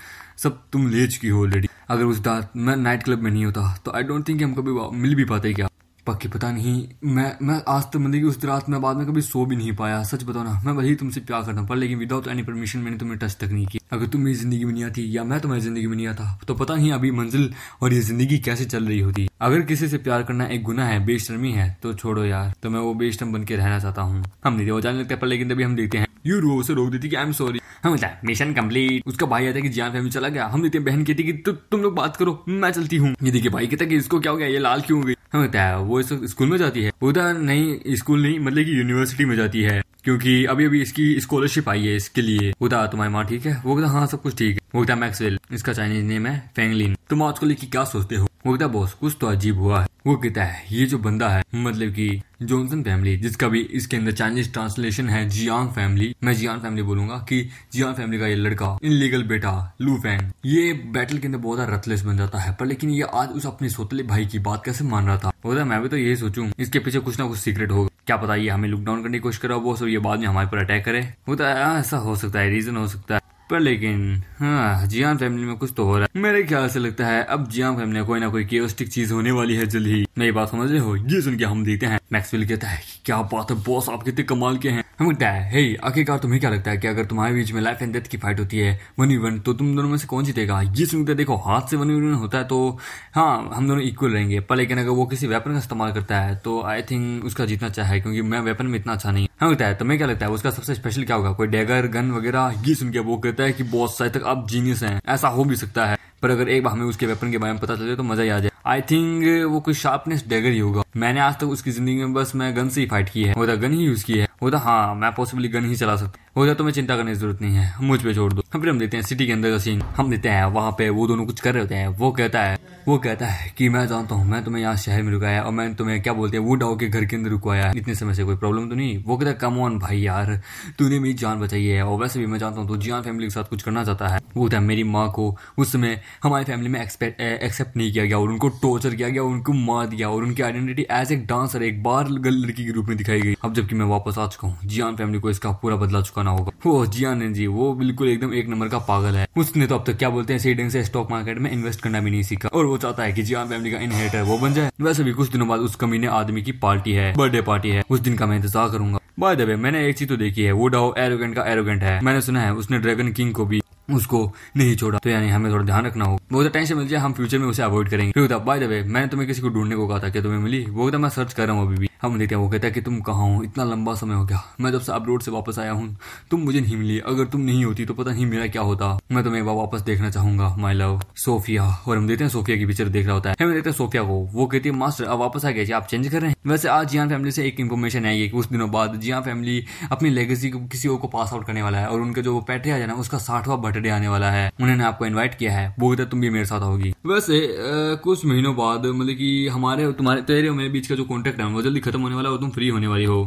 सब तुम ले चुकी हो लेडी अगर उस रात मैं नाइट क्लब में नहीं होता तो आई डोंट थिंक हम कभी मिल भी पाते क्या बाकी पता नहीं मैं मैं आज तक मतलब कि उस रात में बाद में कभी सो भी नहीं पाया सच बताओ ना मैं वही तुमसे प्यार करता हूँ पर लेकिन विदाउट एनी परमिशन मैंने तुम्हें टच तक नहीं किया अगर तुम मेरी जिंदगी में नहीं आती या मैं तुम्हारी जिंदगी में नहीं आता तो पता नहीं अभी मंजिल और ये जिंदगी कैसे चल रही होती अगर किसी से प्यार करना एक गुना है बेशर्मी है तो छोड़ो यार तो मैं वो बेशर्म बन के रहना चाहता हूँ हम नहीं वो जाने लगते पर लेकिन तभी हम देखते हैं यू रो उसे रोक देती कि आई एम सॉरी हम होता मिशन कम्प्लीट उसका भाई आता है कि जियान फैमिली चला गया हम देखते बहन कहती कि तुम लोग बात करो मैं चलती हूँ ये देखिए भाई कहता कि इसको क्या हो गया ये लाल क्यों हो गई हमें हाँ, बताया वो स्कूल में जाती है उधर नहीं स्कूल नहीं मतलब कि यूनिवर्सिटी में जाती है क्योंकि अभी अभी इसकी स्कॉलरशिप आई है इसके लिए था तुम्हारी माँ ठीक है वो कहता हाँ सब कुछ ठीक है वो कहता मैक्सवेल इसका चाइनीज नेम है फेंगलिन तुम आज को लेकर क्या सोचते हो वो कहता बॉस कुछ तो अजीब हुआ है वो कहता है ये जो बंदा है मतलब कि जॉनसन फैमिली जिसका भी इसके अंदर चाइनीज ट्रांसलेशन है जियांग फैमिली मैं जियांग फैमिली बोलूंगा कि जियांग फैमिली का ये लड़का इनलीगल बेटा लू फैंग ये बैटल के अंदर बहुत ज्यादा रथलेस बन जाता है पर लेकिन ये आज उस अपने सोतले भाई की बात कैसे मान रहा था बोलता मैं भी तो यही सोचू इसके पीछे कुछ ना कुछ सीक्रेट होगा क्या पता ये हमें लुक डाउन करने की कोशिश करा वो सो ये बाद में हमारे पर अटैक करे होता तो है ऐसा हो सकता है रीजन हो सकता है पर लेकिन हाँ जियान फैमिली में कुछ तो हो रहा है मेरे ख्याल से लगता है अब जियान फैमिली में कोई ना कोई केस्टिक चीज होने वाली है जल्द ही नई बात समझ रहे हो ये सुन के हम देखते हैं मैक्सवेल कहता है क्या बात है बॉस आप कितने कमाल के हैं हम लगता है हे आखिरकार तुम्हें क्या लगता है कि अगर तुम्हारे बीच में लाइफ एंड डेथ की फाइट होती है वन वी वन तो तुम दोनों में से कौन जीतेगा ये सुनते देखो हाथ से वन वी वन होता है तो हाँ हम दोनों इक्वल रहेंगे पर लेकिन अगर वो किसी वेपन का इस्तेमाल करता है तो आई थिंक उसका जीतना चाहे अच्छा क्योंकि मैं वेपन में इतना अच्छा नहीं हम लगता है तुम्हें क्या लगता है उसका सबसे स्पेशल क्या होगा कोई डेगर गन वगैरह ये सुन के वो कहते कहता है कि बॉस शायद तक अब जीनियस हैं ऐसा हो भी सकता है पर अगर एक बार हमें उसके वेपन के बारे में पता चले तो मजा ही आ जाए आई थिंक वो कोई शार्पनेस डेगर ही होगा मैंने आज तक उसकी जिंदगी में बस मैं गन से ही फाइट की है और गन तो ही यूज की है बोलता तो हाँ मैं पॉसिबली गन ही चला सकता बोलता तो तुम्हें चिंता करने की जरूरत नहीं है मुझ पे छोड़ दो फिर हम देते हैं सिटी के अंदर का सीन हम देते हैं वहाँ पे वो दोनों कुछ कर रहे होते हैं वो कहता है वो कहता है कि मैं जानता हूँ मैं तुम्हें यहाँ शहर में रुकाया और मैं तुम्हें क्या बोलते हैं वो डाउ के घर के अंदर रुकवाया इतने समय से कोई प्रॉब्लम तो नहीं वो कहता है कम ऑन भाई यार तूने मेरी जान बचाई है और वैसे भी मैं जानता हूँ तो जान फैमिली के साथ कुछ करना चाहता है वो कहता है मेरी माँ को उस समय हमारी फैमिली में एक्सेप्ट नहीं किया गया और उनको टॉर्चर किया गया उनको मार दिया और उनकी आइडेंटिटी एज एक डांसर एक बार लड़की के रूप में दिखाई गई अब जबकि मैं वापस आ बता चुका हूँ जियान फैमिली को इसका पूरा बदला चुकाना होगा वो जियान है जी वो बिल्कुल एकदम एक नंबर का पागल है उसने तो अब तक क्या बोलते हैं सही ढंग से स्टॉक मार्केट में इन्वेस्ट करना भी नहीं सीखा और वो चाहता है की जियान फैमिली का इनहेरिटर वो बन जाए वैसे भी कुछ दिनों बाद उस कमी ने आदमी की पार्टी है बर्थडे पार्टी है उस दिन का मैं इंतजार करूंगा बाय द वे मैंने एक चीज तो देखी है वो डाओ एरोगेंट का एरोगेंट है मैंने सुना है उसने ड्रैगन किंग को भी उसको नहीं छोड़ा तो यानी हमें थोड़ा ध्यान रखना होगा वो तो टाइम से मिल जाए हम फ्यूचर में उसे अवॉइड करेंगे फिर होता बाय द वे मैंने तुम्हें किसी को ढूंढने को कहा था कि तुम्हें मिली वो मैं सर्च कर रहा हूँ अभी भी हम देखते हैं वो कहता है कि तुम कहाँ हो इतना लंबा समय हो गया मैं जब से अब रोड से वापस आया हूँ तुम मुझे नहीं मिली अगर तुम नहीं होती तो पता नहीं मेरा क्या होता मैं तुम्हें वापस देखना चाहूंगा माई लव सोफिया और हम देखते हैं सोफिया की पिक्चर देख रहा होता है हमें देखते हैं सोफिया को वो कहती है मास्टर अब वापस आ गया आप चेंज कर रहे हैं वैसे आज जिया फैमिली से एक इन्फॉर्मेशन आई है कि दिनों बाद जिया फैमिली अपनी लेगेसी को किसी और को पास आउट करने वाला है और उनका जो पैट्रियाज आ ना उसका साठवां सैटरडे आने वाला है उन्होंने आपको इन्वाइट किया है वो कहते तुम भी मेरे साथ होगी वैसे आ, कुछ महीनों बाद मतलब कि हमारे तुम्हारे तेरे मेरे बीच का जो कॉन्टेक्ट है वो जल्दी खत्म होने वाला है और तुम फ्री होने वाली हो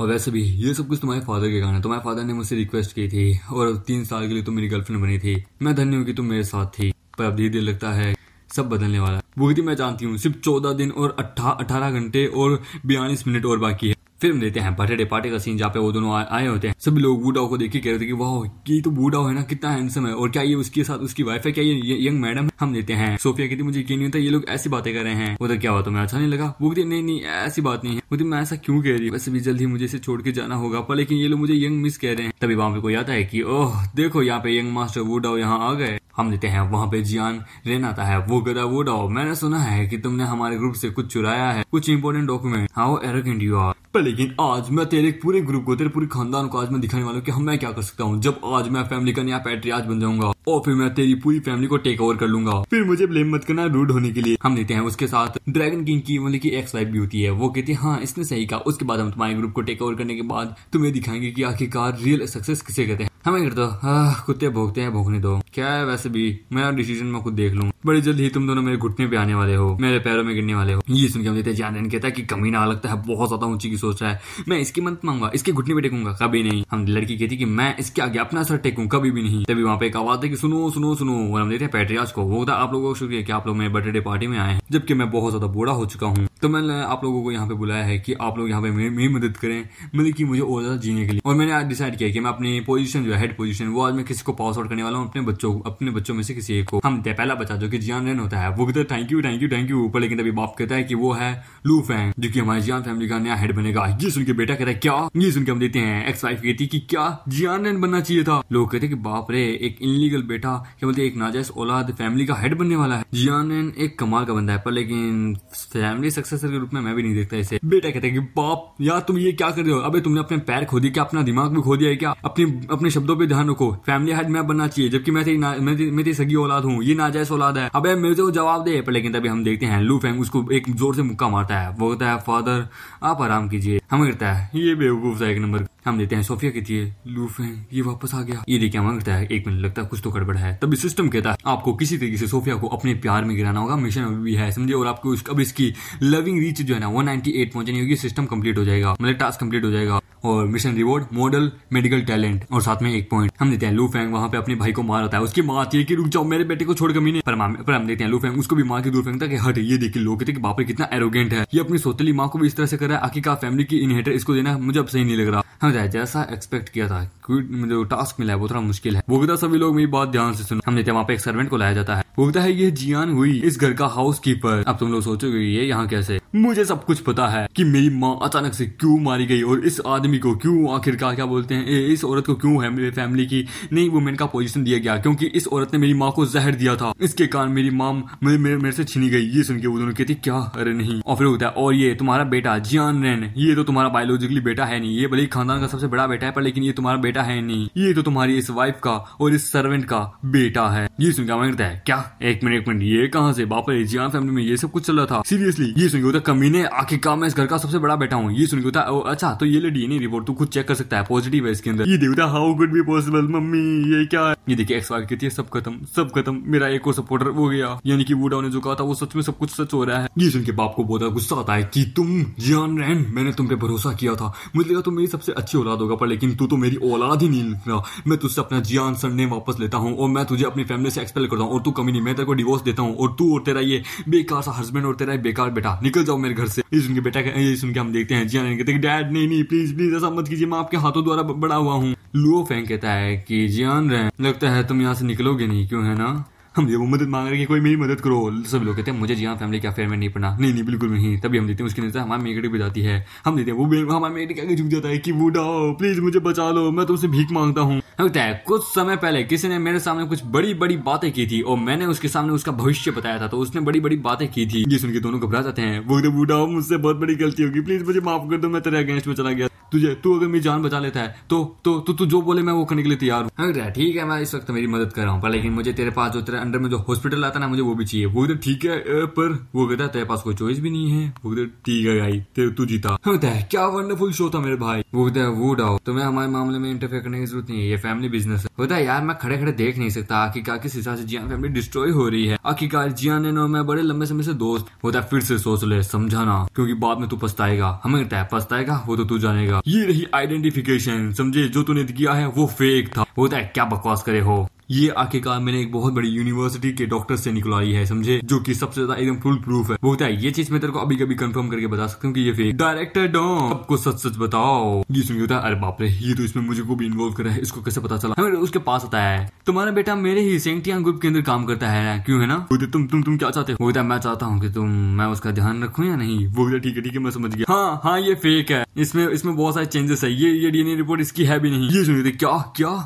और वैसे भी ये सब कुछ तुम्हारे फादर के कारण है तुम्हारे फादर ने मुझसे रिक्वेस्ट की थी और तीन साल के लिए तुम मेरी गर्लफ्रेंड बनी थी मैं धन्य हूँ कि तुम मेरे साथ थी पर अब धीरे धीरे लगता है सब बदलने वाला है वो तो मैं जानती हूँ सिर्फ चौदह दिन और अठारह घंटे और बयालीस मिनट और बाकी है फिल्म देते हैं बर्थडे पार्टी का सीन जहाँ पे वो दोनों आए होते हैं सभी लोग बूढ़ाओ को देख के कह रहे थे कि वाह ये तो बूढ़ाओ है ना कितना हैंडसम है और क्या ये उसके साथ उसकी वाइफ है क्या ये यंग मैडम हम देते हैं सोफिया कहती मुझे यकीन नहीं होता ये लोग ऐसी बातें कर रहे हैं उधर क्या हुआ तुम्हें अच्छा नहीं लगा वो कहती नहीं नहीं ऐसी बात नहीं है वो मैं ऐसा क्यों कह रही वैसे भी जल्द ही मुझे इसे छोड़ के जाना होगा पर लेकिन ये लोग मुझे यंग मिस कह रहे हैं तभी वहां पे कोई आता है की ओह देखो यहाँ पे यंग मास्टर वूडाओ यहाँ आ गए हम देते हैं वहाँ पे जियान रेन आता है वो गदा वो डाओ मैंने सुना है कि तुमने हमारे ग्रुप से कुछ चुराया है कुछ important document how are you are पर लेकिन आज मैं तेरे पूरे ग्रुप को तेरे पूरे खानदान को आज मैं दिखाने वाला हूँ कि हम मैं क्या कर सकता हूँ जब आज मैं फैमिली का नया पैट्रियाज बन जाऊंगा और फिर मैं तेरी पूरी फैमिली को टेक ओवर कर लूंगा फिर मुझे ब्लेम मत करना रूड होने के लिए हम देते हैं उसके साथ ड्रैगन किंग की मतलब की एक्स वाइफ भी होती है वो कहती है हाँ इसने सही कहा उसके बाद हम तुम्हारे ग्रुप को टेक ओवर करने के बाद तुम्हें दिखाएंगे की आखिरकार रियल सक्सेस किसे कहते हैं हमें करता कुत्ते भोगते हैं भोगने दो क्या है वैसे भी मैं डिसीजन में खुद देख लू बड़ी जल्दी तुम दोनों मेरे घुटने पे आने वाले हो मेरे पैरों में गिरने वाले हो ये सुनकर हम देते हैं जानन कहता है कि कमी ना लगता है बहुत ज्यादा ऊंची की सोच रहा है मैं इसकी मत मांगा इसके घुटने पे टेकूंगा कभी नहीं हम लड़की कहती कि मैं इसके आगे अपना सर टेकूं कभी भी नहीं तभी वहाँ पे एक आवाज है की सुनो सुनो सुनो और हम देते हैं पैट्रियाज को वो आप लोगों को शुक्रिया की आप लोग मेरे बर्थडे पार्टी में आए हैं जबकि मैं बहुत ज्यादा बूढ़ा हो चुका हूँ तो मैंने आप लोगों को यहाँ पे बुलाया है की आप लोग यहाँ पे मेरी मदद करें मतलब की मुझे और ज्यादा जीने के लिए और मैंने आज डिसाइड किया कि मैं अपनी पोजिशन जो जो हेड पोजीशन वो आज मैं किसी को पास आउट करने वाला हूँ अपने बच्चों को अपने बच्चों में से किसी एक को हम पहला बच्चा जो कि जियान रेन होता है वो कहते हैं thank you thank you thank you ऊपर लेकिन तभी बाप कहता है कि वो है लू फैंग जो की हमारे जियान फैमिली का नया हेड बनेगा ये सुन के बेटा कहता है क्या ये सुन के हम देते हैं एक्स वाइफ कहती की क्या जियान रेन बनना चाहिए था लोग कहते कि बाप रे एक इनलीगल बेटा क्या बोलते एक नाजायज औलाद फैमिली का हेड बनने वाला है जियान रेन एक कमाल का बंदा है पर लेकिन फैमिली सक्सेसर के रूप में मैं भी नहीं देखता इसे बेटा कहता है कि बाप यार तुम ये क्या कर रहे हो अबे तुमने अपने पैर खो दिया क्या अपना दिमाग भी खो दिया है क्या अपने अपने शब्द शब्दों पे ध्यान रखो फैमिली हेड मैप बनना चाहिए जबकि मैं मैं तेरी सगी औलाद हूँ ये नाजायज औलाद है अब मेरे को जवाब दे पर लेकिन तभी हम देखते हैं लू फैंग उसको एक जोर से मुक्का मारता है वो कहता है फादर आप आराम कीजिए हमें करता है ये बेवकूफ था एक नंबर हम देते हैं सोफिया कहती है लू फैंग ये वापस आ गया ये देखिए हमें करता है एक मिनट लगता है कुछ तो गड़बड़ है तभी सिस्टम कहता है आपको किसी तरीके से सोफिया को अपने प्यार में गिराना होगा मिशन भी है समझिए और आपको अब इसकी लविंग रीच जो है ना वन नाइनटी एट पहुंचनी होगी सिस्टम कंप्लीट हो जाएगा मतलब टास्क कंप्लीट हो जाएगा और mission reward model medical talent और साथ में एक पॉइंट हम देते हैं लू फैंग वहां पे अपने भाई को मार आता है उसकी माँ आती है कि रुक जाओ मेरे बेटे को छोड़कर मीने पर, पर हम देते हैं लू फैंग उसको भी माँ की दूर फेंकता है हट ये देखिए लोग कहते बाप रे कितना एरोगेंट है ये अपनी सोतली माँ को भी इस तरह से कर रहा है आखिर का फैमिली की इनहेटर इसको देना मुझे अब सही नहीं लग रहा हम हाँ जैसा एक्सपेक्ट किया था जो टास्क मिला है वो थोड़ा मुश्किल है वो कहता सभी लोग मेरी बात ध्यान से सुन हम देते हैं वहाँ पे एक सर्वेंट को लाया जाता है कहता है ये जियान हुई इस घर का हाउस कीपर अब तुम लोग सोचोगे ये यहाँ कैसे मुझे सब कुछ पता है की मेरी माँ अचानक से क्यूँ मारी गई और इस आदमी फैमिली को क्यों आखिरकार क्या बोलते हैं इस औरत को क्यों है मेरे फैमिली की नहीं वुमेन का पोजीशन दिया गया क्योंकि इस औरत ने मेरी माँ को जहर दिया था इसके कारण मेरी माँ मेरे, मेरे, मेरे से छीनी गई ये सुन के वो दोनों कहती क्या अरे नहीं और फिर होता है और ये तुम्हारा बेटा जियान रेन ये तो तुम्हारा बायोलॉजिकली बेटा है नहीं ये भले खानदान का सबसे बड़ा बेटा है पर लेकिन ये तुम्हारा बेटा है नहीं ये तो तुम्हारी इस वाइफ का और इस सर्वेंट का बेटा है ये सुन के करता है क्या एक मिनट एक मिनट ये कहाँ से बाप रे जियान फैमिली में ये सब कुछ चल रहा था सीरियसली ये सुन के होता कमीने का मैं इस घर का सबसे बड़ा बेटा हूँ ये सुन के होता अच्छा तो ये लेडी नहीं रिपोर्ट तू खुद चेक कर सकता है पॉजिटिव है इसके अंदर ये देवता how good be possible mummy ये क्या है ये देखिए एक्स वाई कहती है सब खत्म सब खत्म मेरा एक और सपोर्टर हो गया यानी कि वोडा ने जो कहा था वो सच में सब कुछ सच हो रहा है ये सुन के बाप को बहुत गुस्सा आता है की तुम जियान रैन मैंने तुम पे भरोसा किया था मुझे लगा तुम मेरी सबसे अच्छी औलाद होगा पर लेकिन तू तो मेरी औलाद ही नहीं निकला मैं तुझसे अपना जियान सर ने वापस लेता हूँ और मैं तुझे अपनी फैमिली से एक्सपेल करता हूँ और तू कमी नहीं मैं तेरे को डिवोर्स देता हूँ और तू और तेरा ये बेकार सा हस्बैंड और तेरा बेकार बेटा निकल जाओ मेरे घर से ये सुन के बेटा ये सुन के हम देखते हैं जियान कहते हैं डैड नहीं नहीं प्लीज प्लीज ऐसा मत कीजिए मैं आपके हाथों द्वारा बड़ा हुआ हूँ लुओ फेंग कहता है कि जान रहे लगता है तुम यहाँ से निकलोगे नहीं क्यों है ना हम ये वो मदद मांग रहे कि कोई मेरी मदद करो सब लोग कहते हैं मुझे जी हाँ फैमिली के अफेयर में नहीं पढ़ना नहीं नहीं बिल्कुल नहीं तभी हम देते हैं उसकी नजर हमारी मेगेटिव भी जाती है हम देते हैं वो हमारे मेगेटिव आगे झुक जाता है कि वो डाओ प्लीज मुझे बचा लो मैं तुमसे भीख मांगता हूँ है कुछ समय पहले किसी ने मेरे सामने कुछ बड़ी बड़ी बातें की थी और मैंने उसके सामने उसका भविष्य बताया था तो उसने बड़ी बड़ी बातें की थी जिस उनके दोनों घबरा जाते हैं वो बूढ़ा मुझसे बहुत बड़ी गलती होगी प्लीज मुझे माफ कर दो मैं तेरे अगेंस्ट में चला गया तुझे तू अगर मेरी जान बचा लेता है तो तो, तो तू तो, तो, तो, जो बोले मैं वो करने के लिए तैयार हूँ ठीक है मैं इस वक्त मेरी मदद कर रहा हूँ लेकिन मुझे तेरे पास जो तेरा अंडर में जो हॉस्पिटल आता ना मुझे वो भी चाहिए वो इधर तो ठीक है पर वो कहता तेरे पास कोई चॉइस भी नहीं है वो कहते ठीक है भाई तू जीता है क्या वंडरफुल शो था मेरे भाई वो कहता है वो डाओ तुम्हें हमारे मामले में इंटरफेयर करने की जरूरत नहीं है ये फैमिली बिजनेस है होता है यार मैं खड़े खड़े देख नहीं सकता आखिरकार किस हिसाब से जिया फैमिली डिस्ट्रॉय हो रही है आखिरकार जिया ने मैं बड़े लंबे समय से दोस्त होता है फिर से सोच ले समझाना क्योंकि बाद में तू पछताएगा हमें कहता है पछताएगा वो तो तू जानेगा ये रही आइडेंटिफिकेशन समझे जो तूने किया है वो फेक था होता है क्या बकवास करे हो ये आखिरकार मैंने एक बहुत बड़ी यूनिवर्सिटी के डॉक्टर से निकलाई है समझे जो कि सबसे ज्यादा एकदम फुल प्रूफ है वो होता है ये चीज मैं तेरे को अभी कभी कंफर्म करके बता सकता हूँ कि ये फेक डायरेक्टर डॉ आपको सच सच बताओ ये सुन होता है अरे बाप रे ये तो इसमें मुझे को भी इन्वॉल्व करा है इसको कैसे पता चला हमें उसके पास आता है तुम्हारा बेटा मेरे ही सेंटिया ग्रुप के अंदर काम करता है क्यों है ना बोलते तुम तुम तुम क्या चाहते हो बोलता मैं चाहता हूँ की तुम मैं उसका ध्यान रखू या नहीं बोलते ठीक है ठीक है मैं समझ गया हाँ हाँ ये फेक है इसमें इसमें बहुत सारे चेंजेस है ये ये डीएनए रिपोर्ट इसकी है भी नहीं ये सुनिए क्या क्या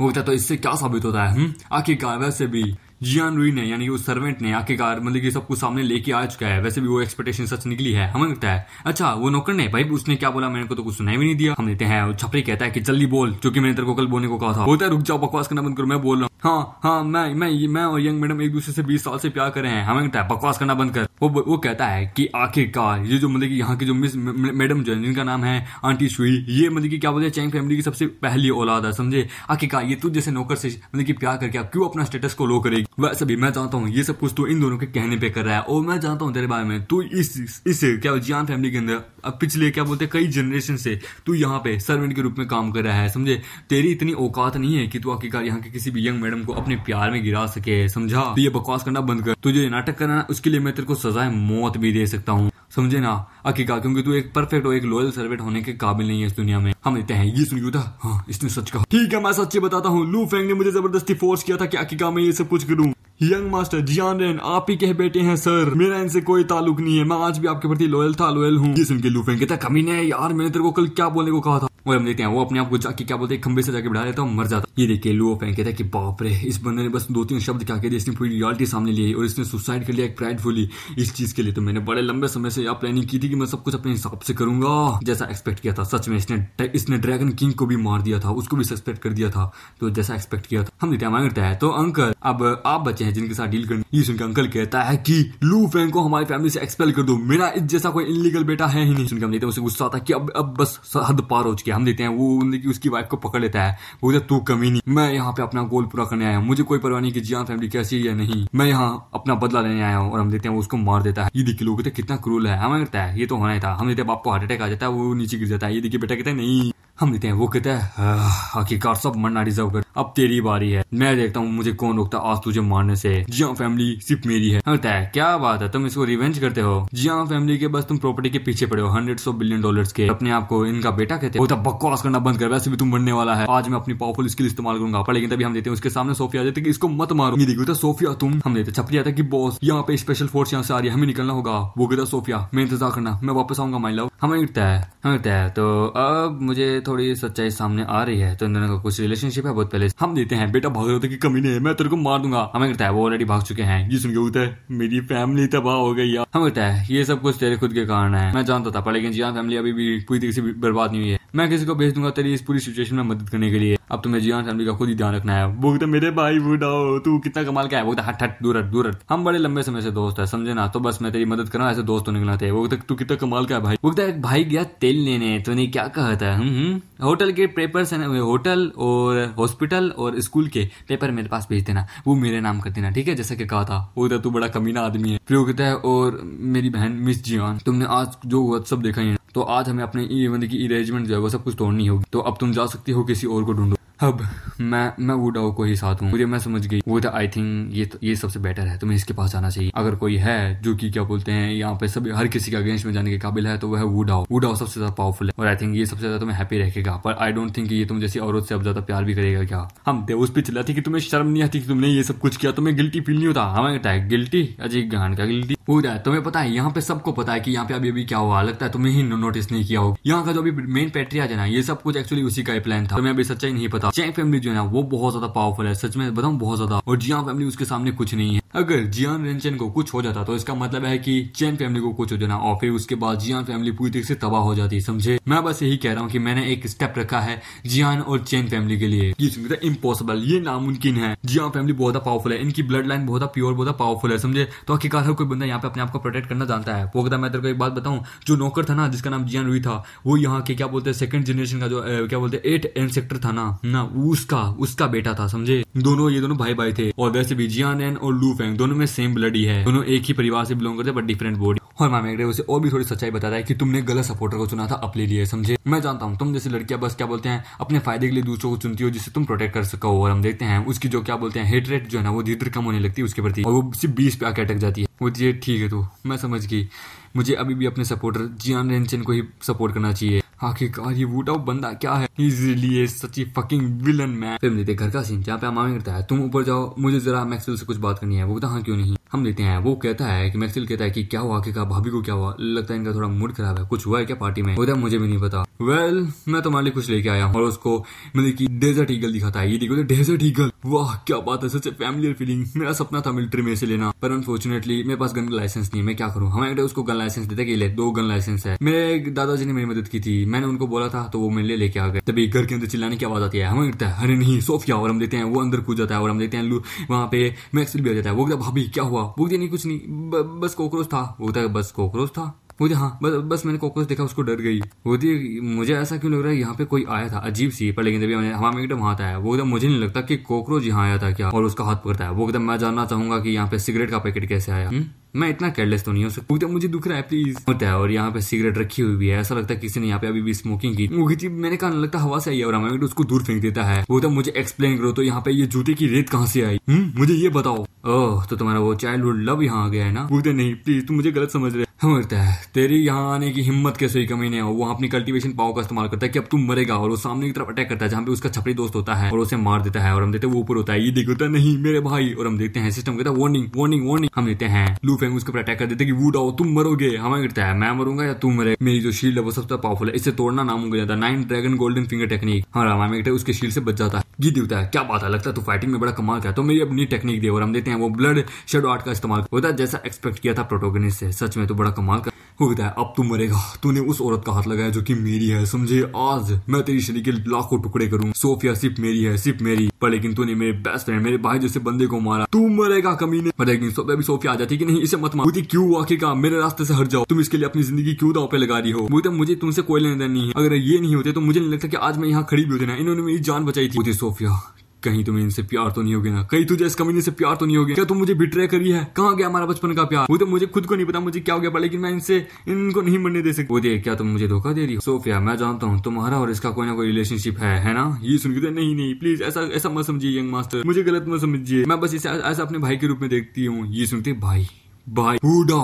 वो कहता तो इससे क्या साबित होता है हम्म? आखिरकार वैसे भी जियान रुई ने यानी उस सर्वेंट ने आखिरकार मतलब कि सब कुछ सामने लेके आ चुका है वैसे भी वो एक्सपेक्टेशन सच निकली है हमें लगता है अच्छा वो नौकर ने भाई उसने क्या बोला मैंने को तो कुछ सुनाई भी नहीं दिया हम लेते हैं छपरी कहता है कि जल्दी बोल क्योंकि मैंने तेरे को कल बोलने को कहा था बोलता है रुक जाओ बकवास करना बंद करो मैं बोल रहा हूँ हाँ हाँ मैं मैं मैं और यंग मैडम एक दूसरे से बीस साल से प्यार कर रहे हैं हमें है बकवास करना बंद कर वो वो कहता है कि आखिरकार ये जो मतलब कि यहाँ की जो मिस मैडम जो है जिनका नाम है आंटी सुई ये मतलब कि क्या बोलते हैं चैंग फैमिली की सबसे पहली औलाद है समझे आखिरकार ये तू जैसे नौकर से मतलब कि प्यार करके आप क्यों अपना स्टेटस को लो करेगी वैसे भी मैं चाहता हूँ ये सब कुछ तो इन दोनों के कहने पर कर रहा है और मैं जानता हूँ तेरे बारे में तू इस इस क्या जियान फैमिली के अंदर अब पिछले क्या बोलते हैं कई जनरेशन से तू यहाँ पे सर्वेंट के रूप में काम कर रहा है समझे तेरी इतनी औकात नहीं है कि तू आखिरकार यहाँ के किसी भी यंग मैडम मैडम को अपने प्यार में गिरा सके समझा तो ये बकवास करना बंद कर तुझे नाटक करना उसके लिए मैं तेरे को सजाए मौत भी दे सकता हूँ समझे ना अकीका क्योंकि तू एक परफेक्ट और एक लॉयल सर्वेंट होने के काबिल नहीं है इस दुनिया में हम देते हैं ये सुनियो था हाँ इसने सच कहा ठीक है मैं सच बताता हूँ लू फेंग ने मुझे जबरदस्ती फोर्स किया था कि अकीका मैं ये सब कुछ करूँ यंग मास्टर रेन आप ही कह बेटे हैं सर मेरा इनसे कोई ताल्लुक नहीं है मैं आज भी आपके प्रति लॉयल था लॉयल हूँ ये सुन के लूफेन कहता कमी नहीं यार मैंने तेरे को कल क्या बोलने को कहा था और हम देखते हैं वो अपने आप को जाके क्या बोलते हैं खंबे से जाके बढ़ा देता हूँ मर जाता ये देखिए लुओ फैंग कहता है कि बाप रे इस बंदे ने बस दो तीन शब्द क्या कह दिए इसने पूरी रियलिटी सामने ली और इसने सुसाइड कर लिया एक प्राइडफुली इस चीज के लिए तो मैंने बड़े लंबे समय से यह प्लानिंग की थी कि मैं सब कुछ अपने हिसाब से करूंगा जैसा एक्सपेक्ट किया था सच में इसने इसने ड्रैगन किंग को भी मार दिया था उसको भी सस्पेक्ट कर दिया था तो जैसा एक्सपेक्ट किया था हम देखते हैं मांगता है तो अंकल अब आप बचे के हैं जिनके साथ डील करनी ये सुनकर अंकल कहता है कि लू फैंग को हमारी फैमिली से एक्सपेल कर दो मेरा इस जैसा कोई इनलीगल बेटा है ही नहीं सुनकर हम देते हैं उसे गुस्सा आता है कि अब अब बस हद पार हो चुके हम देते हैं वो उनकी उसकी वाइफ को पकड़ लेता है वो बोलते तू कमी नहीं मैं यहाँ पे अपना गोल पूरा करने आया हूँ मुझे कोई परवाह नहीं की जिया फैमिली कैसी है या नहीं मैं यहाँ अपना बदला लेने आया हूँ और हम देते हैं उसको मार देता है ये देखिए लोग तो कितना क्रूल है हमें करता है ये तो होना ही था हम देते हैं बाप को हार्ट अटैक आ जाता है वो नीचे गिर जाता है ये देखिए बेटा कहते हैं नहीं हम लेते हैं वो कहते हैं आखिरकार सब मरना डिजर्व कर अब तेरी बारी है मैं देखता हूँ मुझे कौन रोकता आज तुझे मारने से जिया फैमिली सिर्फ मेरी है हम है क्या बात है तुम इसको रिवेंज करते हो जिया फैमिली के बस तुम प्रॉपर्टी के पीछे पड़े हो हंड्रेड सौ बिलियन डॉलर के अपने आप को इनका बेटा कहते हो तो बकवास करना बंद कर वैसे भी तुम मरने वाला है आज मैं अपनी पावरफुल स्किल इस्तेमाल करूंगा लेकिन तभी हम देते हैं उसके सामने सोफिया देते इसको मत मारो नहीं देखो तो सोफिया तुम हम देते छपरी आता की बॉस यहाँ पे स्पेशल फोर्स यहाँ से आ रही है हमें निकलना होगा वो कहता सोफिया मैं इंतजार करना मैं वापस आऊंगा माई लव हमें है हमें है तो अब मुझे थोड़ी सच्चाई सामने आ रही है तो इन दोनों का कुछ रिलेशनशिप है बहुत पहले हम देते हैं बेटा भाग रहे तो की कमी नहीं है मैं तेरे को मार दूंगा हमें करता है वो ऑलरेडी भाग चुके हैं ये सुन के है मेरी फैमिली तबाह हो गई यार हमें कहता है ये सब कुछ तेरे खुद के कारण है मैं जानता था पर लेकिन जिया फैमिली अभी भी पूरी तरीके से बर्बाद नहीं हुई है मैं किसी को भेज दूंगा तेरी इस पूरी सिचुएशन में मदद करने के लिए अब तुम्हें जिया फैमिली का खुद ही ध्यान रखना है बोलते मेरे भाई बुढ़ा तू कितना कमाल का है बोलता हट हट दूर दूर हम बड़े लंबे समय से दोस्त है समझे ना तो बस मैं तेरी मदद करना ऐसे दोस्त तो होने थे वो बोलते तू कितना कमाल का है भाई एक भाई गया तेल लेने तूने क्या कहा था हम्म, हम्म। होटल के पेपर्स होटल और हॉस्पिटल और स्कूल के पेपर मेरे पास भेज देना वो मेरे नाम कर देना ठीक है जैसा कि कहा था वो तो तू बड़ा कमीना आदमी है प्रियोगिता है और मेरी बहन मिस जियान तुमने आज जो व्हाट्सअप देखा है तो आज हमें अपने मतलब की अरेंजमेंट जो है वो सब कुछ तोड़नी होगी तो अब तुम जा सकती हो किसी और को ढूंढो अब मैं मैं वो डाउ को ही साथ हूँ मुझे मैं समझ गई वो था आई थिंक ये तो, ये सबसे बेटर है तुम्हें इसके पास जाना चाहिए अगर कोई है जो कि क्या बोलते हैं यहाँ पे सब हर किसी के अगेंस्ट में जाने के काबिल है तो वह डाउ वो डाउ सबसे ज्यादा पावरफुल है और आई थिंक ये सबसे ज्यादा तुम्हें हैप्पी रखेगा पर आई डोंट थिंक ये तुम जैसी औरत से अब ज्यादा प्यार भी करेगा क्या हम दे उस पर थी कि तुम्हें शर्म नहीं आती कि तुमने ये सब कुछ किया तुम्हें गिल्टी फील नहीं होता हमें है गिल्टी अजय गहन का गिल्टी हो जाए तुम्हें पता है यहाँ पे सबको पता है कि यहाँ पे अभी अभी क्या हुआ लगता है तुम्हें ही नोटिस नहीं किया होगा यहाँ का जो अभी मेन पैट्रियाज है ना ये सब कुछ एक्चुअली उसी का प्लान था तुम्हें अभी सच्चाई नहीं पता था चैंग फैमिली जो है वो बहुत ज्यादा पावरफुल है सच में बताऊँ बहुत ज्यादा और जिया फैमिली उसके सामने कुछ नहीं है अगर जियान रेंचन को कुछ हो जाता तो इसका मतलब है कि चैन फैमिली को कुछ हो जाना और फिर उसके बाद जियान फैमिली पूरी तरीके से तबाह हो जाती है समझे मैं बस यही कह रहा हूँ कि मैंने एक स्टेप रखा है जियान और चैन फैमिली के लिए ये इम्पॉसिबल ये नामुमकिन है जियान फैमिली बहुत पावरफुल है इनकी ब्लड लाइन बहुत प्योर बहुत पावरफुल है समझे तो आखिरकार हर कोई बंदा यहाँ पे अपने आप को प्रोटेक्ट करना जानता है वो कहता मैं तेरे को एक बात बताऊँ जो नौकर था ना जिसका नाम जियान रुई था वो यहाँ के क्या बोलते हैं सेकंड जनरेशन का जो क्या बोलते हैं एट सेक्टर था ना हम्म? ना उसका उसका बेटा था समझे दोनों ये दोनों भाई भाई थे और वैसे भी जियान एन और लू फेंग दोनों में सेम ब्लड ही है दोनों एक ही परिवार से बिलोंग करते बट डिफरेंट बॉडी और मामेगरे उसे और भी थोड़ी सच्चाई बताता है कि तुमने गलत सपोर्टर को चुना था अपने लिए समझे मैं जानता हूँ तुम जैसी लड़कियां बस क्या बोलते हैं अपने फायदे के लिए दूसरों को चुनती हो जिससे तुम प्रोटेक्ट कर सको और हम देखते हैं उसकी जो क्या बोलते हैं हेट रेट जो है ना वो धीरे धीरे कम होने लगती है उसके प्रति और वो सिर्फ बीस पे आके अटक जाती है वो ये ठीक है तो मैं समझ गई मुझे अभी भी अपने सपोर्टर जियान रेंचन को ही सपोर्ट करना चाहिए आखिरकार ये वोट आउट बंदा क्या है easily such a fucking villain man फिर मिलते घर का सीन जहाँ पे मामा करता है तुम ऊपर जाओ मुझे जरा मैक्सवेल से कुछ बात करनी है वो बोलता हाँ क्यों नहीं हम देखते हैं वो कहता है कि मैक्सिल कहता है कि क्या हुआ आखिरकार भाभी को क्या हुआ लगता है इनका थोड़ा मूड खराब है कुछ हुआ है क्या पार्टी में उधर मुझे भी नहीं पता वेल well, मैं तुम्हारे तो लिए कुछ लेके आया हूँ और उसको मतलब की डेजर्ट ईगल दिखाता है ये देखो डेजर्ट तो ईगल वाह क्या बात है सच फैमिली फीलिंग मेरा सपना था मिलिट्री में से लेना पर अनफॉर्चुनेटली मेरे पास गन लाइसेंस नहीं मैं क्या करूँ हमारे उसको गन लाइसेंस देते है ले दो गन लाइसेंस है मेरे दादाजी ने मेरी मदद की थी मैंने उनको बोला था तो वो मेरे लिए लेके आ गए तभी घर के अंदर चिल्लाने की आवाज आती है हमें लगता है अरे नहीं सोफिया और हम देते हैं वो अंदर कूद जाता है और हम देते हैं वहाँ पे मैक्सिल भी आ जाता है वो भाभी क्या हुआ भूख नहीं कुछ नहीं ब, बस कॉकरोच था वो है बस कॉकरोच था मुझे हाँ बस बस मैंने कॉकरोच देखा उसको डर गई दी मुझे ऐसा क्यों लग रहा है यहाँ पे कोई आया था अजीब सी पर लेकिन तभी हमारा एकदम हाथ आया वो एकदम मुझे नहीं लगता कि कॉकरोच यहाँ आया था क्या और उसका हाथ पकड़ता है वो एकदम मैं जानना चाहूंगा कि यहाँ पे सिगरेट का पैकेट कैसे आया हुँ? हम्म? मैं इतना केयरलेस तो नहीं हो सकता तो मुझे दुख रहा है प्लीज होता है और यहाँ पे सिगरेट रखी हुई भी है ऐसा लगता है किसी ने यहाँ पे अभी भी स्मोकिंग की वो थी मैंने कहा लगता हवा से आई और मैं उसको दूर फेंक देता है वो तो मुझे एक्सप्लेन करो तो यहाँ पे ये जूते की रेत कहाँ से आई हम्म, मुझे ये बताओ ओह तो तुम्हारा वो चाइल्ड हुड लव यहाँ आ गया है ना बोलते नहीं प्लीज तुम मुझे गलत समझ रहे लगता है तेरी यहाँ आने की हिम्मत कैसे ही कमी नहीं है वो अपनी कल्टीवेशन पाव का इस्तेमाल करता है कि अब तुम मरेगा और वो सामने की तरफ अटैक करता है जहाँ पे उसका छपरी दोस्त होता है और उसे मार देता है और हम देते वो ऊपर होता है ये देखता नहीं मेरे भाई और हम देखते हैं सिस्टम कहता है वार्निंग वार्निंग वार्निंग हम देते हैं लू फेंग उसके ऊपर अटैक कर देते कि वूट आओ तुम मरोगे हमें गिरता है हाँ, मैं मरूंगा या तुम मरे मेरी जो शील्ड है वो सबसे पावरफुल है इसे तोड़ना नाम हो जाता है nine dragon golden finger technique हाँ रामा में उसके शील्ड से बच जाता है जी देता है क्या बात है लगता है तू फाइटिंग में बड़ा कमाल का तो मेरी अपनी टेक्निक दे और हम देते हैं वो ब्लड शेडो आर्ट का इस्तेमाल होता है जैसा एक्सपेक्ट किया था प्रोटोगनिस्ट से सच में तो बड़ा कमाल का होता है अब तू मरेगा तूने उस औरत का हाथ लगाया जो कि मेरी है समझे आज मैं तेरी शरीर के लाखों टुकड़े करूँ सोफिया सिर्फ मेरी है सिर्फ मेरी पर लेकिन तूने मेरे बेस्ट फ्रेंड मेरे भाई जैसे बंदे को मारा तू मरेगा कमीने पर मतलब लेकिन सोफिया आ जाती कि नहीं इस से मत मारो क्यों का मेरे रास्ते से हट जाओ तुम इसके लिए अपनी जिंदगी क्यों दाव पे लगा रही हो मोहित मुझे तुमसे कोई लेने देन नहीं है अगर ये नहीं होते तो मुझे नहीं लगता कि आज मैं यहाँ खड़ी भी होती ना इन्होंने मेरी जान बचाई थी सोफिया कहीं तुम्हें इनसे प्यार तो नहीं होगी ना कहीं तुझे इस कमीने से प्यार तो नहीं होगी क्या तुम मुझे बिट्रे करी है कहाँ गया हमारा बचपन का प्यार वो तो मुझे खुद को नहीं पता मुझे क्या हो गया लेकिन मैं इनसे इनको नहीं मरने दे सकती दे क्या तुम मुझे धोखा दे रही हो सोफिया मैं जानता हूँ तुम्हारा और इसका कोई ना कोई रिलेशनशिप है है ना ये सुन के तो नहीं नहीं प्लीज ऐसा ऐसा मत समझिए यंग मास्टर मुझे गलत मत समझिए मैं बस इसे ऐसा अपने भाई के रूप में देखती हूँ ये सुनते भाई भाई बूढ़ा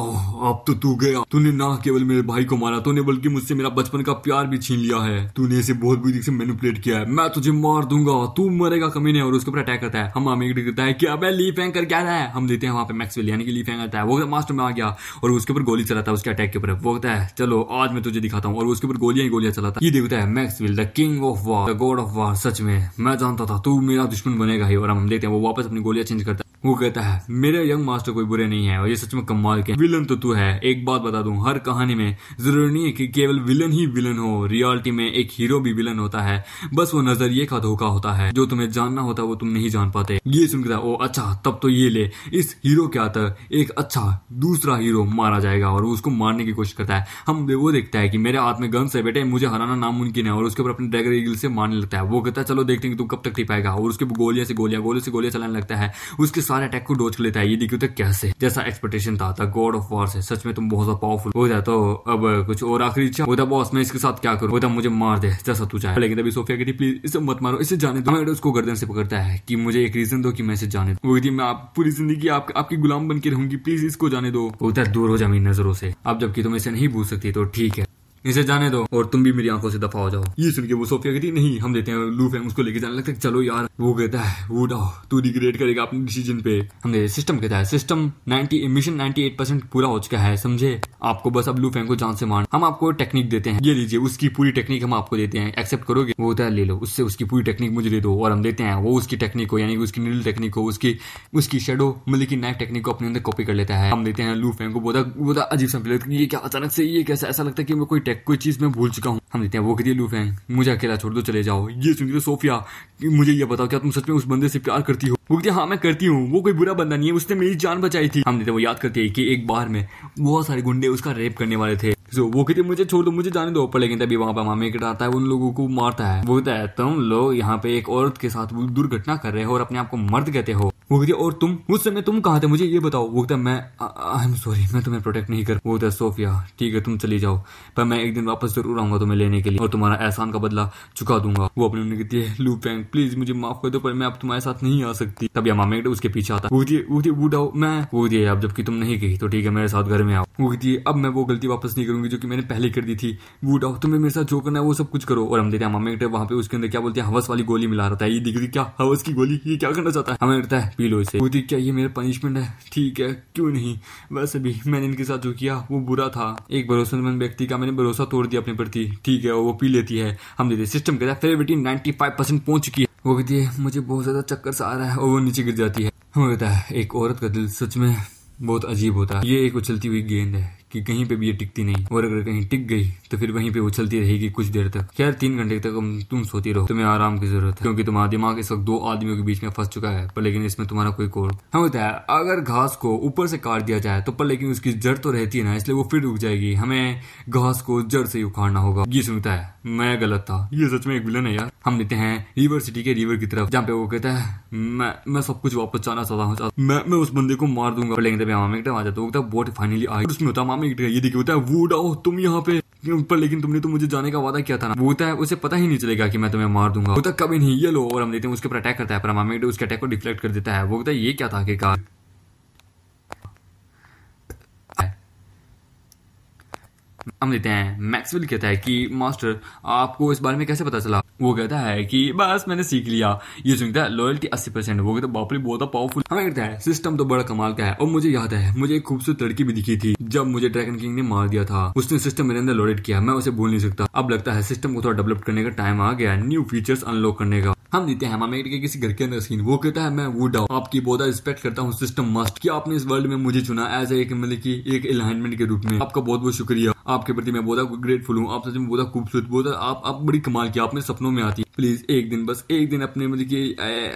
अब तो तू गया तूने ना केवल मेरे भाई को मारा तूने बल्कि मुझसे मेरा बचपन का प्यार भी छीन लिया है तूने इसे बहुत बुरी से मैनिपुलेट किया है मैं तुझे मार दूंगा तू मरेगा कमी नहीं और उसके ऊपर अटैक करता है हम हमें करता है कि अब ली फैंग कर क्या रहा है हम देते हैं वहां पे मैक्सवेल यानी कि ली फैंग आता है वो मास्टर में आ गया और उसके ऊपर गोली चलाता है उसके अटैक के ऊपर वो कहता है चलो आज मैं तुझे दिखाता हूँ और उसके ऊपर गोलियां ही गोलियां चलाता है ये देखता है Maxwell the king of war the god of war सच में मैं जानता था तू मेरा दुश्मन बनेगा ही और हम देते हैं वो वापस अपनी गोलियां चेंज करता है वो कहता है मेरे यंग मास्टर कोई बुरे नहीं है और ये सच में कमाल के विलन तो तू है एक बात बता दू हर कहानी में जरूरी नहीं है कि केवल विलन ही विलन हो रियलिटी में एक हीरो भी विलन होता है बस वो नजरिए का धोखा होता है जो तुम्हें जानना होता है वो तुम नहीं जान पाते ये सुनकर ओ अच्छा तब तो ये ले इस हीरो के आता एक अच्छा दूसरा हीरो मारा जाएगा और उसको मारने की कोशिश करता है हम वो देखता है कि मेरे हाथ में गन से बेटे मुझे हराना नामुमकिन है और उसके ऊपर अपने डैगर ईगल से मारने लगता है वो कहता है चलो देखते हैं तुम कब तक टिपाएगा और उसके गोलियां से गोलियां गोली से गोलियां चलाने लगता है उसके नुकसान अटैक को डोज लेता है ये देखियो तो कैसे जैसा एक्सपेक्टेशन था था गॉड ऑफ वॉर से सच में तुम बहुत पावरफुल हो जाता हो अब कुछ और आखिरी इच्छा होता बॉस मैं इसके साथ क्या करूँ होता मुझे मार दे जैसा तू चाहे लेकिन तभी सोफिया कहती प्लीज इसे मत मारो इसे जाने दो उसको गर्दन से पकड़ता है की मुझे एक रीजन दो की मैं इसे जाने दो वो मैं आप पूरी जिंदगी आप, आपकी गुलाम बन के रहूंगी प्लीज इसको जाने दो होता दूर हो जा मेरी नजरों से अब जबकि तुम इसे नहीं भूल सकती तो ठीक है इसे जाने दो और तुम भी मेरी आंखों से दफा हो जाओ ये सुन के वो सोफिया कहती नहीं हम देते हैं लू फेंग उसको लेके जाने लगता चलो यार वो कहता है वो डाओ तू रिग्रेट करेगा अपने डिसीजन पे हम हमने सिस्टम कहता है system ninety mission ninety eight percent पूरा हो चुका है समझे आपको बस अब लू फेंग को जान से मार हम आपको टेक्निक देते हैं ये लीजिए उसकी पूरी टेक्निक हम आपको देते हैं एक्सेप्ट करोगे वो होता है ले लो उससे उसकी पूरी टेक्निक मुझे दे दो और हम देते हैं वो उसकी टेक्निक को यानी उसकी नील टेक्निक को उसकी उसकी शेडो मतलब की नाइफ टेक्निक को अपने अंदर कॉपी कर लेता है हम देते हैं लू फेंग को बोधा बोधा तो, तो अजीब समझ लेते हैं ये क्या अचानक से ये कैसा ऐसा लगता है कि मैं कोई है कोई चीज़ मैं भूल चुका हूँ हम देखते हैं वो कितनी लूफ है मुझे अकेला छोड़ दो चले जाओ ये सुन के तो सोफिया मुझे ये बताओ क्या तुम सच में उस बंदे से प्यार करती हो वो कहती हाँ मैं करती हूँ वो कोई बुरा बंदा नहीं है उसने मेरी जान बचाई थी हम देखते वो याद करती है की एक बार में बहुत सारे गुंडे उसका रेप करने वाले थे सो वो कहते मुझे छोड़ दो मुझे जाने दो पर लेकिन तभी वहाँ पर मामे कट आता है उन लोगों को मारता है वो कहता है तुम लोग यहाँ पे एक औरत के साथ दुर्घटना कर रहे हो और अपने आप को मर्द कहते हो वो कहते और तुम उस समय तुम कहा थे मुझे ये बताओ वो कहता मैं आई एम सॉरी मैं तुम्हें प्रोटेक्ट नहीं कर वो कहता सोफिया ठीक है तुम चली जाओ पर मैं मैं एक दिन वापस जरूर आऊंगा तुम्हें लेने के लिए और तुम्हारा एहसान का बदला चुका दूंगा वो अपने उन्हें कहती है लू पैंग प्लीज मुझे माफ कर दो पर मैं अब तुम्हारे साथ नहीं आ सकती तब तभी मामा उसके पीछे आता है वूदिए बूढ़ाओ मैं वो दिए अब जबकि तुम नहीं कही तो ठीक है मेरे साथ घर में आओ वो कहती है अब मैं वो गलती वापस नहीं करूंगी जो कि मैंने पहले कर दी थी बूढ़ाओ तुम्हें मेरे साथ जो करना है वो सब कुछ करो और हम देते हैं मामा वहाँ पे उसके अंदर क्या बोलते हैं हवस वाली गोली मिला रहा है ये दिख रही क्या हवस की गोली ये क्या करना चाहता है हमें लगता है पी लो इसे बोलती क्या ये मेरा पनिशमेंट है ठीक है क्यों नहीं वैसे भी मैंने इनके साथ जो किया वो बुरा था एक भरोसेमंद व्यक्ति का मैंने भरोसा तोड़ दिया अपने प्रति ठीक है वो पी लेती है हम देते सिस्टम के साथ फेरेबिलिटी नाइन्टी फाइव परसेंट पहुंच चुकी है वो कहती है मुझे बहुत ज़्यादा चक्कर सा आ रहा है और वो नीचे गिर जाती है हमें कहता है एक औरत का दिल सच में बहुत अजीब होता है ये एक उछलती हुई गेंद है कि कहीं पे भी ये टिकती नहीं और अगर कहीं टिक गई तो फिर वहीं पे उछलती रहेगी कुछ देर तक खैर तीन घंटे तक तुम सोती रहो तुम्हें आराम की जरूरत है क्योंकि तुम्हारा दिमाग इस वक्त दो आदमियों के बीच में फंस चुका है पर लेकिन इसमें तुम्हारा कोई कोड हमें बताया अगर घास को ऊपर से काट दिया जाए तो पर लेकिन उसकी जड़ तो रहती है ना इसलिए वो फिर रुक जाएगी हमें घास को जड़ से ही उखाड़ना होगा ये सुनता है मैं गलत था ये सच में एक विलन है यार हम लेते हैं रिवर सिटी के रिवर की तरफ जहाँ पे वो कहता है मैं मैं सब कुछ वापस जाना चाहता हूँ मैं मैं उस बंदे को मार दूंगा लेकिन तभी मामा एक आ जाता होता बोट फाइनली आई उसमें होता मामा एक ये देखिए होता है वो डाओ तुम यहाँ पे ऊपर लेकिन तुमने तो मुझे जाने का वादा किया था ना वो होता है उसे पता ही नहीं चलेगा कि मैं तुम्हें मार दूंगा होता कभी नहीं ये लो और हम लेते हैं उसके ऊपर अटैक करता है पर मामा उसके अटैक को डिफ्लेक्ट कर देता है वो होता है ये क्या था आखिरकार हम लेते हैं मैक्सवेल कहता है कि मास्टर आपको इस बारे में कैसे पता चला वो कहता है कि बस मैंने सीख लिया ये सुनता है लॉयल्टी अस्सी परसेंट वो कहता है बहुत पावरफुल हमें कहता है सिस्टम तो बड़ा कमाल का है और मुझे याद है मुझे एक खूबसूरत लड़की भी दिखी थी जब मुझे ड्रैगन किंग ने मार दिया था उसने सिस्टम मेरे अंदर लोडेड किया मैं उसे भूल नहीं सकता अब लगता है सिस्टम को थोड़ा डेवलप करने का टाइम आ गया न्यू फीचर्स अनलॉक करने का हम देते हैं हम के किसी घर के अंदर सीन वो कहता है मैं वो डाउ आपकी बहुत रिस्पेक्ट करता हूँ सिस्टम मस्ट कि आपने इस वर्ल्ड में मुझे चुना एज एक मतलब की एक अलाइनमेंट के रूप में आपका बहुत बहुत शुक्रिया आप आपके प्रति मैं बहुत ग्रेटफुल हूँ आप सच में बहुत खूबसूरत बहुत आप आप बड़ी कमाल की आपने सपनों में आती प्लीज़ एक दिन बस एक दिन अपने मुझे कि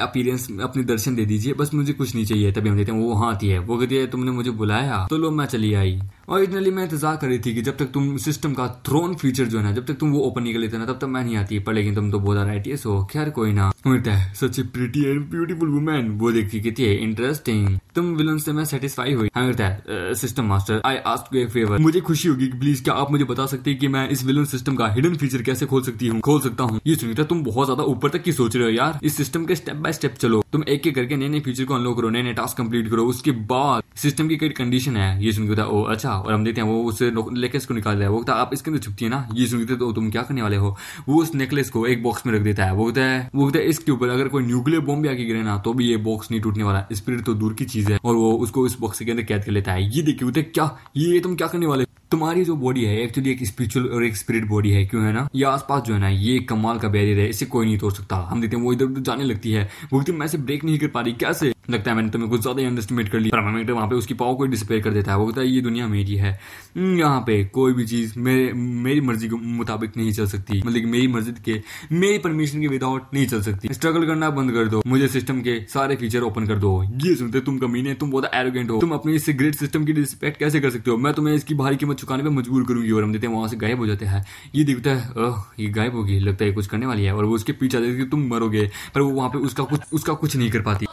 अपीरेंस अपने दर्शन दे दीजिए बस मुझे कुछ नहीं चाहिए तभी हम देते हैं वो वहाँ आती है वो कहती है तुमने मुझे बुलाया तो लो मैं चली आई ओरिजिनली मैं इंतजार कर रही थी कि जब तक तुम सिस्टम का थ्रोन फीचर जो है ना जब तक तुम वो ओपन नहीं कर लेते ना तब तक मैं नहीं आती पर लेकिन तुम तो बोला राइट ये सो खैर कोई ना मिलता है such a pretty and beautiful women वो देखती कहती है इंटरेस्टिंग तुम विलन से मैं सेटिस्फाई हुई हाँ है system master I ask you favour मुझे खुशी होगी प्लीज क्या आप मुझे बता सकते हैं कि मैं इस विलन सिस्टम का हिडन फीचर कैसे खोल सकती हूँ खोल सकता हूँ ये सुनीता तो तुम बहुत ज्यादा ऊपर तक की सोच रहे हो यार इस सिस्टम के स्टेप बाय स्टेप चलो तुम एक एक करके नए नए फीचर को अनलॉक करो नए नए टास्क कंप्लीट करो उसके बाद सिस्टम की कई कंडीशन है ये सुन था ओ अच्छा और हम देखते हैं वो उस नेकलेस को निकाल रहा है वो कहता आप इसके अंदर छुपती है ना ये सुन तो तुम क्या करने वाले हो वो उस नेकलेस को एक बॉक्स में रख देता है वो कहता है वो कहता है इसके ऊपर अगर कोई न्यूक्लियर बॉम्ब भी आके गिरे ना तो भी ये बॉक्स नहीं टूटने वाला स्पिरिट तो दूर की चीज है और वो उसको इस बॉक्स के अंदर कैद कर लेता है ये देखिए क्या ये तुम क्या करने वाले तुम्हारी जो बॉडी है एक्चुअली एक स्पिरिचुअल और एक स्पिरिट बॉडी है क्यों है ना ये आसपास जो है ना ये कमाल का बैरियर है इसे कोई नहीं तोड़ सकता हम देखते हैं वो इधर उधर जाने लगती है वो भुगती तो मैं से ब्रेक नहीं कर पा रही कैसे लगता है मैंने तुम्हें कुछ ज्यादा अंडर कर लिया पर तो वहाँ पे उसकी पाव को डिस्पेयर कर देता है वो कहता है ये दुनिया मेरी है हम्म, यहाँ पे कोई भी चीज़ मेरे मेरी मर्जी के मुताबिक नहीं चल सकती मतलब कि मेरी मर्जी के मेरी परमिशन के विदाउट नहीं चल सकती स्ट्रगल करना बंद कर दो मुझे सिस्टम के सारे फीचर ओपन कर दो ये सुनते तुम कमीने तुम बहुत एरोगेंट हो तुम अपने इस ग्रेट सिस्टम की रिस्पेक्ट कैसे कर सकते हो मैं तुम्हें इसकी भारी कीमत चुकाने पर मजबूर करूंगी और हम देते हैं वहाँ से गायब हो जाता है ये देखता है ओह ये गायब होगी लगता है कुछ करने वाली है और वो उसके पीछे आ जाती है तुम मरोगे पर वो वहाँ पर उसका कुछ उसका कुछ नहीं कर पाती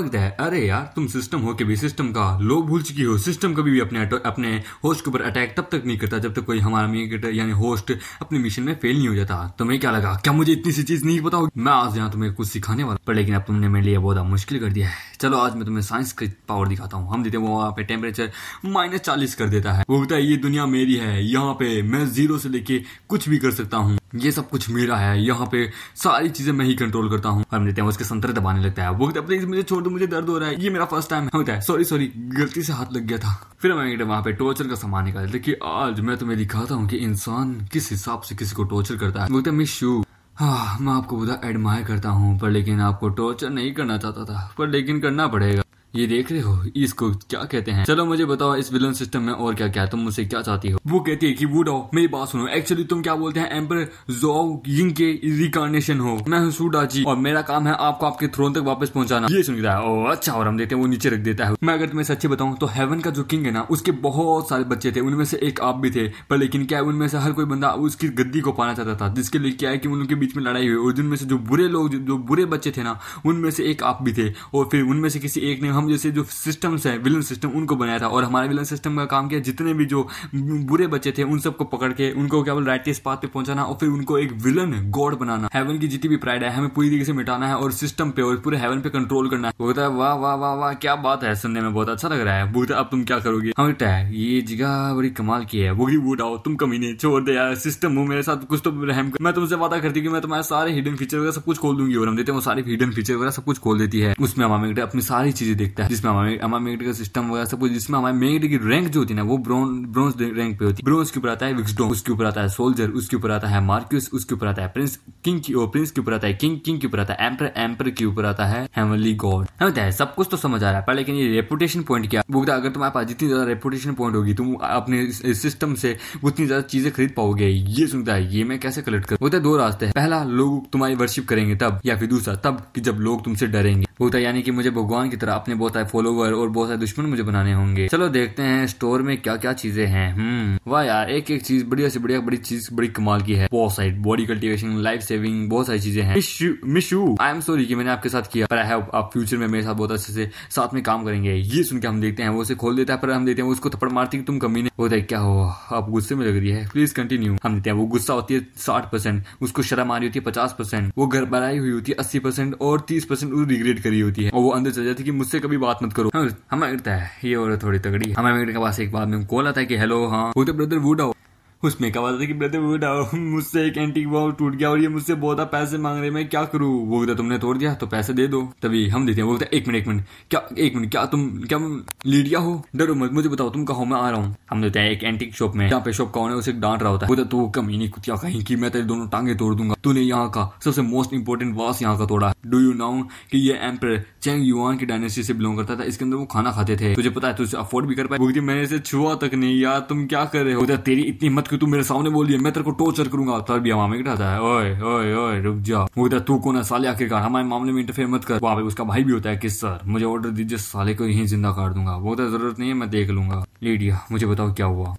लगता हाँ, है अरे यार तुम सिस्टम हो के भी सिस्टम का लोग भूल चुकी हो सिस्टम कभी भी अपने अपने होस्ट के ऊपर अटैक तब तक नहीं करता जब तक कोई हमारा मेकेटर यानी होस्ट अपने मिशन में फेल नहीं हो जाता तुम्हें क्या लगा क्या मुझे इतनी सी चीज नहीं पता होगी मैं आज यहाँ तुम्हें कुछ सिखाने वाला पर लेकिन अब तुमने मेरे लिए बहुत मुश्किल कर दिया है चलो आज मैं तुम्हें साइंस का पावर दिखाता हूँ हम देते हैं वहाँ पे टेम्परेचर माइनस चालीस कर देता है वो होता है ये दुनिया मेरी है यहाँ पे मैं जीरो से लेके कुछ भी कर सकता हूँ ये सब कुछ मेरा है यहाँ पे सारी चीजें मैं ही कंट्रोल करता हूँ और मुझे उसके संतरे दबाने लगता है वो कहते हैं मुझे छोड़ दो मुझे दर्द हो रहा है ये मेरा फर्स्ट टाइम होता है सॉरी सॉरी गलती से हाथ लग गया था फिर हमें वहाँ पे टॉर्चर का सामान निकाल देखिए आज मैं तुम्हें दिखाता हूँ की इंसान किस हिसाब से किसी को टॉर्चर करता है बोलते मिस शू हाँ मैं आपको बुधा एडमायर करता हूँ पर लेकिन आपको टॉर्चर नहीं करना चाहता था पर लेकिन करना पड़ेगा ये देख रहे हो इसको क्या कहते हैं चलो मुझे बताओ इस विलन सिस्टम में और क्या क्या है तुम मुझसे क्या चाहती हो वो कहती है कि डाओ मेरी बात सुनो एक्चुअली तुम क्या बोलते हैं एम्पर जो यिंग के रिकार्नेशन हो मैं हूँ सूडा जी और मेरा काम है आपको आपके थ्रोन तक वापस पहुंचाना ये सुन रहा है अच्छा और हम देते हैं वो नीचे रख देता है मैं अगर तुम्हें सच्ची बताऊँ तो हेवन का जो किंग है ना उसके बहुत सारे बच्चे थे उनमें से एक आप भी थे पर लेकिन क्या उनमें से हर कोई बंदा उसकी गद्दी को पाना चाहता था जिसके लिए क्या है कि उनके बीच में लड़ाई हुई और जिनमें से जो बुरे लोग जो बुरे बच्चे थे ना उनमें से एक आप भी थे और फिर उनमें से किसी एक ने हम हम जैसे जो सिस्टम्स हैं विलन सिस्टम उनको बनाया था और हमारे विलन सिस्टम का काम किया जितने भी जो बुरे बच्चे थे उन सबको पकड़ के उनको क्या बोल राइट पाथ पे पहुंचाना और फिर उनको एक विलन गॉड बनाना हेवन की जितनी भी प्राइड है हमें पूरी तरीके से मिटाना है और सिस्टम पे और पूरे हेवन पे कंट्रोल करना है वो कहता है वाह वाह वाह वाह क्या बात है सुनने में बहुत अच्छा लग रहा है बोलता अब तुम क्या करोगे हम कहता है ये जगह बड़ी कमाल की है वो ही बूढ़ा तुम कमी नहीं छोड़ दे यार सिस्टम हो मेरे साथ कुछ तो रहम कर मैं तुमसे वादा करती हूँ मैं तुम्हारे सारे हिडन फीचर वगैरह सब कुछ खोल दूंगी और हम देते हैं वो सारे हिडन फीचर वगैरह सब कुछ खोल देती है उसमें हमारे अपनी सारी चीजें देख दिखता है जिसमें हमारे हमारा का सिस्टम वगैरह सब कुछ जिसमें हमारे मैग्नेटिक की रैंक जो होती है ना वो ब्रॉन्ज रैंक पे होती है ब्रॉन्ज के ऊपर आता है विक्सडोम उसके ऊपर आता है सोल्जर उसके ऊपर आता है मार्क्यूस उसके ऊपर आता है प्रिंस किंग की प्रिंस के ऊपर आता है किंग किंग के ऊपर आता है एम्पर एम्पर के ऊपर आता है हेमली गॉड है तो सब कुछ तो समझ आ रहा है पर लेकिन ये रेपुटेशन पॉइंट क्या बोलता अगर तुम्हारे पास जितनी ज्यादा रेपुटेशन पॉइंट होगी तुम अपने सिस्टम से उतनी ज्यादा चीजें खरीद पाओगे ये सुनता है ये मैं कैसे कलेक्ट करूँ दो रास्ते हैं पहला लोग तुम्हारी वर्शिप करेंगे तब या फिर दूसरा तब कि जब लोग तुमसे डरेंगे भूता तो यानी कि मुझे भगवान की तरह अपने बहुत सारे फॉलोवर और बहुत सारे दुश्मन मुझे बनाने होंगे चलो देखते हैं स्टोर में क्या क्या चीजें हैं हम्म, वाह यार एक एक चीज बढ़िया से बढ़िया बड़ी चीज बड़ी कमाल की है बहुत सारी बॉडी कल्टीवेशन लाइफ सेविंग बहुत सारी चीजें हैं मिशू आई एम सॉरी की मैंने आपके साथ किया पर आई आप फ्यूचर में मेरे साथ बहुत अच्छे से साथ में काम करेंगे ये सुन के हम देखते हैं वो उसे खोल देता है पर हम देते हैं उसको थप्पड़ मारती तुम कमी नहीं होता तो है क्या हो आप गुस्से में लग रही है प्लीज कंटिन्यू हम देते हैं वो गुस्सा होती है साठ परसेंट उसको शर्म आ रही होती है पचास परसेंट वो घर बनाई हुई होती है अस्सी परसेंट और तीस परसेंट रिग्रेट करी होती है और वो अंदर चल जाती है मुझसे कभी बात मत करो हाँ, हमें तो है ये और थोड़ी तगड़ी हमारे के पास एक बार में कॉल आता है की हेलो हाँ ब्रदर वुड आओ उसमें कहा था कि ब्रदर वो मुझसे एक एंटी बॉल टूट गया और ये मुझसे बहुत पैसे मांग रहे मैं क्या करूँ वो बोलता तुमने तोड़ दिया तो पैसे दे दो तभी हम देते हैं वो बोलता एक मिनट एक मिनट क्या एक मिनट क्या तुम क्या लीडिया हो डरो मत मुझे बताओ तुम कहो मैं आ रहा हूँ हम देते हैं एक एंटीक शॉप में यहाँ पे शॉप का ऑनर उसे डांट रहा होता है बोलता तू कमी नहीं कुतिया कहीं की मैं तेरे दोनों टांगे तोड़ दूंगा तूने यहाँ का सबसे मोस्ट इंपोर्टेंट वास यहाँ का तोड़ा डू यू नाउ की ये एम्पर चेंग युआन की डायनेस्टी से बिलोंग करता था इसके अंदर वो खाना खाते थे तुझे पता है तुझे अफोर्ड भी कर पाए मैंने इसे छुआ तक नहीं यार तुम क्या कर रहे हो तेरी इतनी हिम्मत क्यों तू मेरे सामने बोल दिया मैं तेरे को टॉर्चर करूंगा तब भी हमें गिराता है ओए ओए ओए रुक जा वो कहता तू कौन है साले आखिरकार हमारे मामले में इंटरफेयर मत कर वहां पे उसका भाई भी होता है कि सर मुझे ऑर्डर दीजिए साले को यही जिंदा कर दूंगा वो कहता जरूरत नहीं है मैं देख लूंगा लीडिया मुझे बताओ क्या हुआ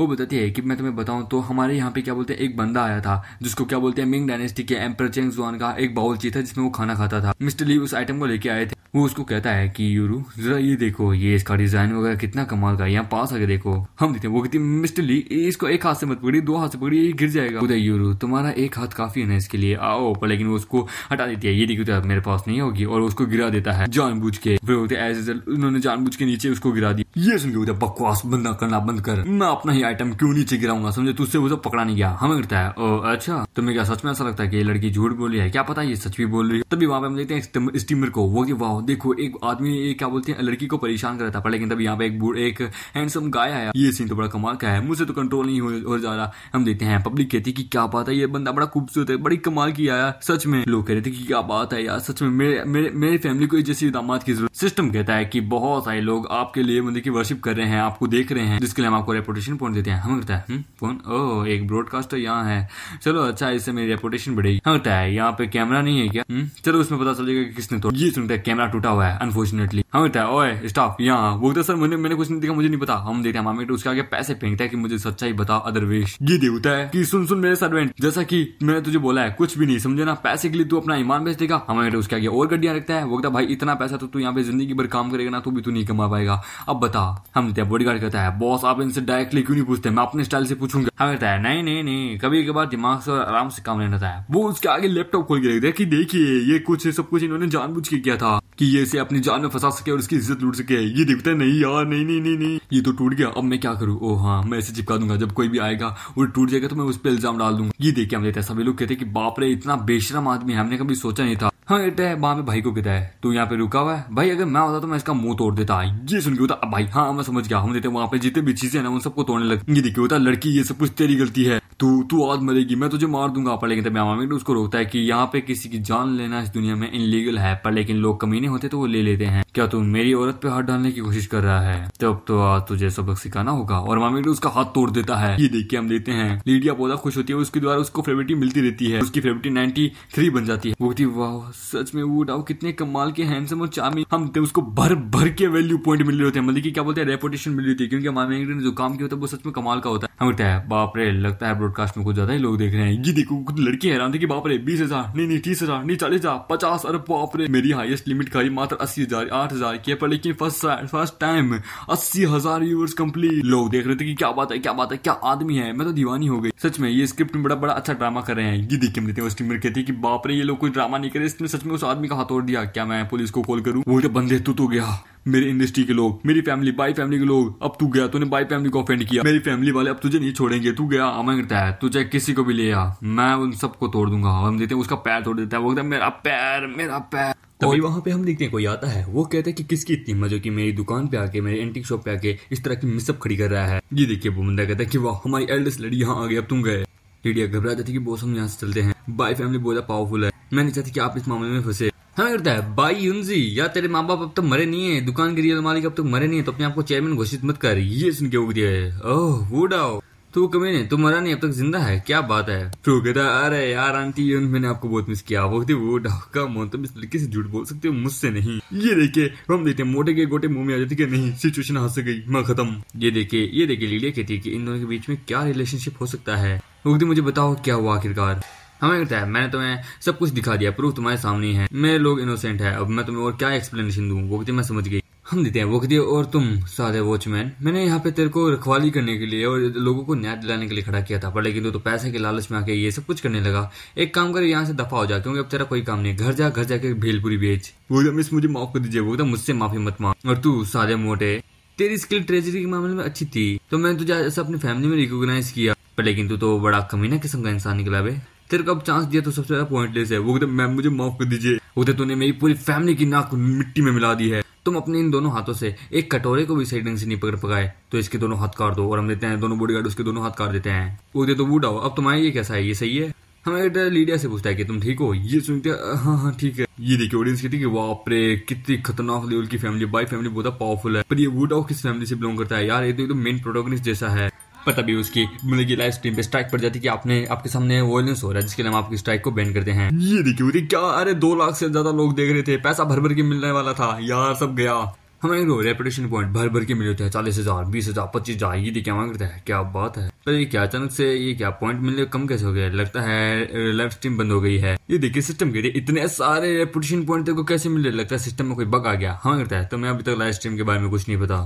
वो बताती है कि मैं तुम्हें बताऊं तो हमारे यहाँ पे क्या बोलते हैं एक बंदा आया था जिसको क्या बोलते हैं मिंग डायनेस्टी के एम्पर चेंग जुआन का एक बाउल ची था जिसमें वो खाना खाता था मिस्टर ली उस आइटम को लेके आए थे वो उसको कहता है कि यूरू जरा ये देखो ये इसका डिजाइन वगैरह कितना कमाल का यहाँ पास आके देखो हम देखते हैं वो कहती मिस्टर ली इसको एक हाथ से मत पकड़ी दो हाथ से पकड़ी ये गिर जाएगा उदय यूरू तुम्हारा एक हाथ काफी है ना इसके लिए आओ पर लेकिन वो उसको हटा देती है ये देखो तो मेरे पास नहीं होगी और उसको गिरा देता है जानबूझ के फिर होते उन्होंने जानबूझ के नीचे उसको गिरा दिया ये सुन के बकवास बंदा करना बंद कर मैं अपना ही अपनी आइटम क्यों नीचे गिराऊंगा समझे तुझसे वो सब पकड़ा नहीं गया हमें गिरता है ओ अच्छा तुम्हें तो क्या सच में ऐसा लगता है कि ये लड़की झूठ बोली है क्या पता ये सच भी बोल रही है तभी वहाँ पे हम देखते हैं स्टीमर को वो की वाह देखो एक आदमी क्या बोलते हैं लड़की को परेशान कर रहा था लेकिन तभी यहाँ पे एक एक हैंडसम गाय आया ये सीन तो बड़ा कमाल का है मुझसे तो कंट्रोल नहीं हो जा रहा हम देखते हैं पब्लिक कहती की क्या बात है ये बंदा बड़ा खूबसूरत है बड़ी कमाल की आया सच में लोग कह रहे थे कि क्या बात है यार सच में मेरे मेरे, मेरे फैमिली को जैसी इकदाम की जरूरत सिस्टम कहता है कि बहुत सारे लोग आपके लिए मतलब की वर्शिप कर रहे हैं आपको देख रहे हैं जिसके लिए हम आपको रेपुटेशन पॉइंट काम देते हैं हमें लगता है फोन हम्म, ओ एक ब्रॉडकास्टर यहाँ है चलो अच्छा इससे मेरी रेपुटेशन बढ़ेगी हमें लगता है यहाँ पे कैमरा नहीं है क्या हुँ? हम्म, चलो उसमें पता चल जाएगा कि किसने तो ये सुनता है कैमरा टूटा हुआ है अनफॉर्चुनेटली हमें लगता है ओए स्टाफ यहाँ वो तो सर मुझे मैंने कुछ नहीं देखा मुझे नहीं पता हम देखते हैं मामेट तो उसके आगे पैसे फेंकता है कि मुझे सच्चाई बताओ अदरवेश ये देता है की सुन सुन मेरे सर्वेंट जैसा की मैंने तुझे बोला है कुछ भी नहीं समझे ना पैसे के लिए तू अपना ईमान बेच देगा बेटे उसके आगे और गड्डिया रखता है वो कहता भाई इतना पैसा तो तू यहाँ पे जिंदगी भर काम करेगा ना तो भी तू नहीं कमा पाएगा अब बता हम बॉडी गार्ड कहता है बॉस आप इनसे डायरेक्टली क्यों पूछते हैं मैं अपने स्टाइल से पूछूंगा हाँ, कहता है नहीं नहीं नहीं कभी कभार दिमाग से आराम से काम लेना था वो उसके आगे लैपटॉप खोल के रख दिया देखिए ये कुछ सब कुछ इन्होंने जानबूझ के किया था कि ये इसे अपनी जान में फंसा सके और उसकी इज्जत लूट सके ये देखता नहीं यार नहीं नहीं नहीं नहीं ये तो टूट गया अब मैं क्या करूँ ओ हाँ मैं इसे चिपका दूंगा जब कोई भी आएगा वो टूट जाएगा तो मैं उस पर इल्जाम डाल दूंगा ये देख के हम लेते हैं सभी लोग कहते हैं कि बाप रे इतना बेशरम आदमी है हमने कभी सोचा नहीं था हाँ गिरता तो है वहाँ पे भाई को कहता है तू यहाँ पे रुका हुआ है भाई अगर मैं होता तो मैं इसका मुंह तोड़ देता ये सुन के होता अब भाई हाँ मैं समझ गया हम देते वहाँ पे जितने भी चीजें ना उन सबको तोड़ने लग ये देखिए होता लड़की ये सब कुछ तेरी गलती है तू तू आज मरेगी मैं तुझे मार दूंगा पर लेकिन तभी मामा उसको रोकता है कि यहाँ पे किसी की जान लेना इस दुनिया में इनलीगल है पर लेकिन लोग कमीने होते तो वो ले लेते हैं क्या तुम मेरी औरत पे हाथ डालने की कोशिश कर रहा है तब तो आज तुझे सबक सिखाना होगा और मामी उसका हाथ तोड़ देता है ये देख के हम देते हैं लीडिया पौधा खुश होती है उसके द्वारा उसको फेवरेटी मिलती रहती है उसकी फेवरेटी नाइन्टी थ्री बन जाती है वो वाह सच में वो डाउ कितने कमाल के हैंडसम और चार्मिंग हम थे उसको भर भर के वैल्यू पॉइंट मिल रहे होते हैं मतलब कि क्या बोलते हैं रेपुटेशन मिल रही थी क्योंकि हमारे ने जो काम किया होता है वो सच में कमाल का होता है हमें बाप रे लगता है ब्रॉडकास्ट में कुछ ज्यादा ही लोग देख रहे हैं ये देखो कुछ लड़के हैरान थे कि बाप रे बीस हजार नहीं नहीं तीस हजार नहीं चालीस हजार पचास अरे बाप रे मेरी हाइस्ट लिमिट खाई मात्र अस्सी हजार आठ हजार के पर लेकिन फर्स्ट फर्स्ट टाइम अस्सी हजार व्यूअर्स कंप्लीट लोग देख रहे थे कि क्या बात है क्या बात है क्या आदमी है मैं तो दीवानी हो गई सच में ये स्क्रिप्ट में बड़ा बड़ा अच्छा ड्रामा कर रहे हैं ये देखिए हमने स्टीमर कहती है कि बाप रे ये लोग कोई ड्रामा नहीं करे जिसने सच में उस आदमी का हाथोड़ दिया क्या मैं पुलिस को कॉल करूँ बोलते बंदे तू तो गया मेरी इंडस्ट्री के लोग मेरी फैमिली बाई फैमिली के लोग अब तू गया तूने बाई फैमिली को ऑफेंड किया मेरी फैमिली वाले अब तुझे नहीं छोड़ेंगे तू गया अमन करता है तू चाहे किसी को भी ले आ मैं उन सबको तोड़ दूंगा हम देते हैं उसका पैर तोड़ देता है वो कहता है मेरा पैर मेरा पैर तभी वहाँ पे हम देखते हैं कोई आता है वो कहते हैं कि किसकी इतनी मजा की मेरी दुकान पे आके मेरे एंटीक शॉप पे आके इस तरह की मिसअप खड़ी कर रहा है ये देखिए वो बंदा कहता है कि वाह हमारी एल्डेस्ट लड़ी यहाँ आ गई अब तुम गए टीडिया घबरा जाती है बोस हम यहाँ से चलते हैं बाई फैमिली बहुत पावरफुल है मैं नहीं चाहती कि आप इस मामले में फंसे हमें करता है बाई यूनजी या तेरे माँ बाप अब तक मरे नहीं है दुकान के रियल मालिक अब तक मरे नहीं है तो अपने आपको चेयरमैन घोषित मत कर ये सुन के उग दिया है ओह वो डाओ तो वो कमीने तुम्हारा नहीं अब तक जिंदा है क्या बात है फिर कहता अरे यार आंटी तो मैंने आपको बहुत मिस किया वो वो ढाका तुम इस लड़की से झूठ बोल सकते हो मुझसे नहीं ये देखे हम देखते मोटे के गोटे मुंह में आ जाती नहीं सिचुएशन हंस गई मैं खत्म ये देखे ये देखिए लीलिया कहती है की इन दोनों के बीच में क्या रिलेशनशिप हो सकता है रुकदी मुझे बताओ क्या हुआ आखिरकार हमें कहता है मैंने तुम्हें सब कुछ दिखा दिया प्रूफ तुम्हारे सामने है मेरे लोग इनोसेंट है अब मैं तुम्हें और क्या एक्सप्लेनेशन दूँ वो मैं समझ गई हम देते हैं वो और तुम सादे वॉचमैन मैंने यहाँ पे तेरे को रखवाली करने के लिए और लोगों को न्याय दिलाने के लिए खड़ा किया था पर लेकिन तू तो पैसे के लालच में आके ये सब कुछ करने लगा एक काम कर यहाँ से दफा हो जा क्योंकि अब तेरा कोई काम नहीं घर जा घर जाके भेलपुरी बेच मिस मुझे माफ कर दीजिए वो तो मुझसे माफी मत मांग और तू सादे मोटे तेरी स्किल ट्रेजरी के मामले में अच्छी थी तो मैंने तुझे अपनी फैमिली में रिकॉग्नाइज किया पर लेकिन तू तो बड़ा कमीना किस्म का इंसान निकला बे तेरे को अब चांस दिया तो सबसे ज्यादा पॉइंटलेस है वो कहते मैम मुझे माफ कर दीजिए वो कहते तूने मेरी पूरी फैमिली की नाक मिट्टी में मिला दी है तुम अपने इन दोनों हाथों से एक कटोरे को भी सही ढंग से नहीं पकड़ पकाए तो इसके दोनों हाथ काट दो और हम देते हैं दोनों बॉडी गार्ड उसके दोनों हाथ काट देते हैं वो दे तो बूढ़ा हो अब तुम्हारा ये कैसा है ये सही है हमारे लीडिया से पूछता है कि तुम ठीक हो ये सुनते हाँ हाँ ठीक है ये देखिए ऑडियंस कहती है वाप रे कितनी खतरनाक लेवल की फैमिली बाई फैमिली बहुत पावरफुल है पर ये वुड ऑफ किस फैमिली से बिलोंग करता है यार ये तो मेन प्रोटोगनिस्ट जैसा है पर तभी उसकी मतलब की लाइव स्ट्रीम पे स्ट्राइक पड़ जाती है कि आपने आपके सामने वॉयलेंस हो रहा है जिसके लिए हम आपकी स्ट्राइक को बैन करते हैं ये देखिए क्या अरे दो लाख से ज्यादा लोग देख रहे थे पैसा भर भर के मिलने वाला था यार सब गया हमारे रेपुटेशन पॉइंट भर भर के मिले होते हैं चालीस हजार बीस हजार पच्चीस हजार ये देखिए मांग करता है क्या बात है पर ये क्या अचानक से ये क्या पॉइंट मिले कम कैसे हो गया लगता है लाइव स्ट्रीम बंद हो गई है ये देखिए सिस्टम के इतने सारे रेपुटेशन पॉइंट को कैसे मिले लगता है सिस्टम में कोई बग आ गया हाँ करता है तो मैं अभी तक लाइव स्ट्रीम के बारे में कुछ नहीं पता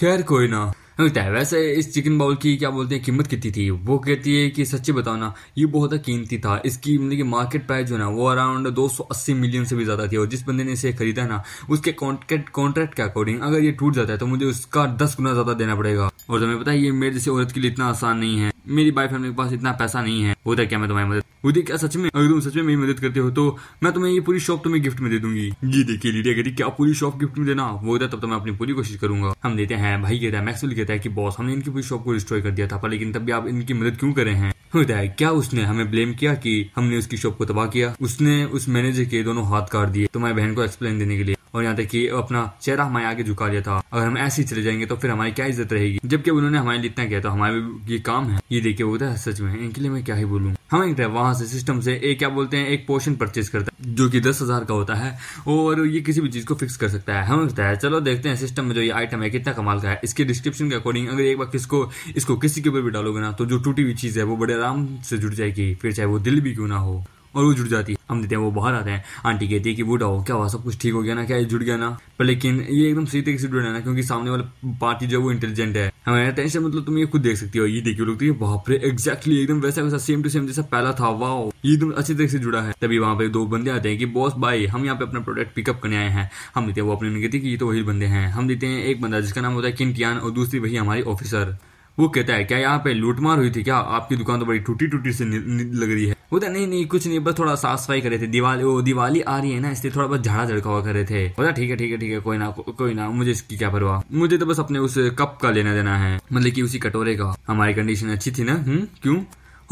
खैर कोई ना है वैसे इस चिकन बाउल की क्या बोलते हैं कीमत कितनी थी वो कहती है कि सच्ची बताओ ना ये बहुत कीमती था इसकी मतलब कि मार्केट प्राइस जो ना वो अराउंड 280 मिलियन से भी ज़्यादा थी और जिस बंदे ने इसे खरीदा ना उसके कॉन्ट्रैक्ट कॉन्ट्रैक्ट के अकॉर्डिंग अगर ये टूट जाता है तो मुझे उसका दस गुना ज़्यादा देना पड़ेगा और तुम्हें पता है ये मेरे जैसे औरत के लिए इतना आसान नहीं है मेरी बाई फैमिली के पास इतना पैसा नहीं है उधर क्या मैं तुम्हारी मदद उधर क्या सच में अगर तुम सच में मेरी मदद करते हो तो मैं तुम्हें ये पूरी शॉप तुम्हें गिफ्ट में दे दूंगी ये देखिए लीडिया कहती क्या पूरी शॉप गिफ्ट में देना वो इधर तब तो मैं अपनी पूरी कोशिश करूंगा हम देते हैं भाई कहता है मैक्सवेल कहता है कि बॉस हमने इनकी पूरी शॉप को डिस्ट्रॉय कर दिया था पर लेकिन तब भी आप इनकी मदद क्यों करे हैं क्या उसने हमें ब्लेम किया कि हमने उसकी शॉप को तबाह किया उसने उस मैनेजर के दोनों हाथ काट दिए तो मैं बहन को एक्सप्लेन देने के लिए और यहाँ तक कि अपना चेहरा हमारे आगे झुका लिया था अगर हम ऐसे ही चले जाएंगे तो फिर हमारी क्या इज्जत रहेगी जबकि उन्होंने हमारे लिए इतना किया तो हमारे ये काम है ये देखे वो था सच में इनके लिए मैं क्या ही बोलूँ हमें एक वहां से सिस्टम से एक क्या बोलते हैं एक पोर्शन परचेज करता है जो कि दस हजार का होता है और ये किसी भी चीज को फिक्स कर सकता है हमें लगता है चलो देखते हैं सिस्टम में जो ये आइटम है कितना कमाल का है इसके डिस्क्रिप्शन के अकॉर्डिंग अगर एक बार किसको इसको किसी के ऊपर भी डालोगे ना तो जो टूटी हुई चीज है वो बड़े आराम से जुड़ जाएगी फिर चाहे वो दिल भी क्यों ना हो और वो जुड़ जाती है हम देते हैं वो बाहर आते हैं आंटी कहती है कि वो डाओ क्या हुआ सब कुछ ठीक हो गया ना क्या जुड़ गया ना पर लेकिन ये एकदम सही तरीके से जुड़ जाना क्योंकि सामने वाला पार्टी जो है वो इंटेलिजेंट है हमारे टेंशन मतलब तुम ये खुद देख सकती हो ये देखिए लोग तो बाप रे एग्जैक्टली एकदम वैसा वैसा सेम टू सेम जैसा पहला था वाह ये एकदम अच्छी तरीके से जुड़ा है तभी वहाँ पे दो बंदे आते हैं कि बॉस भाई हम यहाँ पे अपना प्रोडक्ट पिकअप करने आए हैं हम देते हैं वो अपने कहती है कि ये तो वही बंदे हैं हम देते हैं एक बंदा जिसका नाम होता है किन और दूसरी वही हमारी ऑफिसर वो कहता है क्या यहाँ पे लूटमार हुई थी क्या आपकी दुकान तो बड़ी टूटी टूटी से लग रही है वो नहीं नहीं कुछ नहीं बस थोड़ा साफ सफाई करे थे दिवाली वो दिवाली आ रही है ना इसलिए थोड़ा बस झाड़ा झड़का हुआ करे थे बोला ठीक है ठीक है ठीक है कोई ना को, कोई ना मुझे इसकी क्या परवाह मुझे तो बस अपने उस कप का लेना देना है मतलब की उसी कटोरे का हमारी कंडीशन अच्छी थी ना हम्म क्यों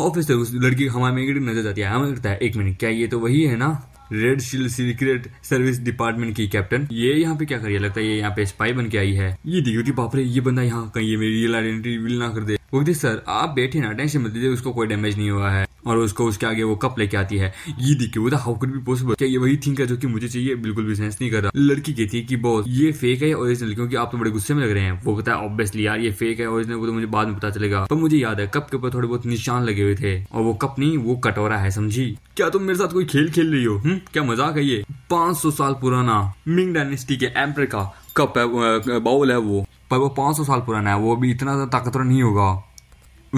उस लड़की हमारे नजर आती है हमें लगता है एक मिनट क्या ये तो वही है ना red shield secret service department की कैप्टन ये यहाँ पे क्या करिए लगता है ये यहाँ पे स्पाई बन के आई है ये देखियो बाप बापरे ये बंदा यहाँ कहीं ये मेरी रियल आइडेंटिटी रिवील ना कर दे गुगदी सर आप बैठे ना टेंशन मत लीजिए उसको कोई डैमेज नहीं हुआ है और उसको उसके आगे वो कप लेके आती है ये देखिए वो था हाउ कुड बी पॉसिबल क्या ये वही थिंक है जो कि मुझे चाहिए बिल्कुल भी सेंस नहीं कर रहा लड़की कहती है कि बॉस ये फेक है ओरिजिनल क्योंकि आप तो बड़े गुस्से में लग रहे हैं वो कहता है ऑब्वियसली यार ये फेक है ओरिजिनल वो तो मुझे बाद में पता चलेगा पर मुझे याद है कप के ऊपर थोड़े बहुत निशान लगे हुए थे और वो कप नहीं वो कटोरा है समझी क्या तुम मेरे साथ कोई खेल खेल रही हो हुँ? हम्म, क्या मजाक है ये पांच सौ साल पुराना मिंग डायनेस्टी के एम्पर का कप है बाउल है वो पर वो पाँच सौ साल पुराना है वो अभी इतना ज़्यादा ताकतवर नहीं होगा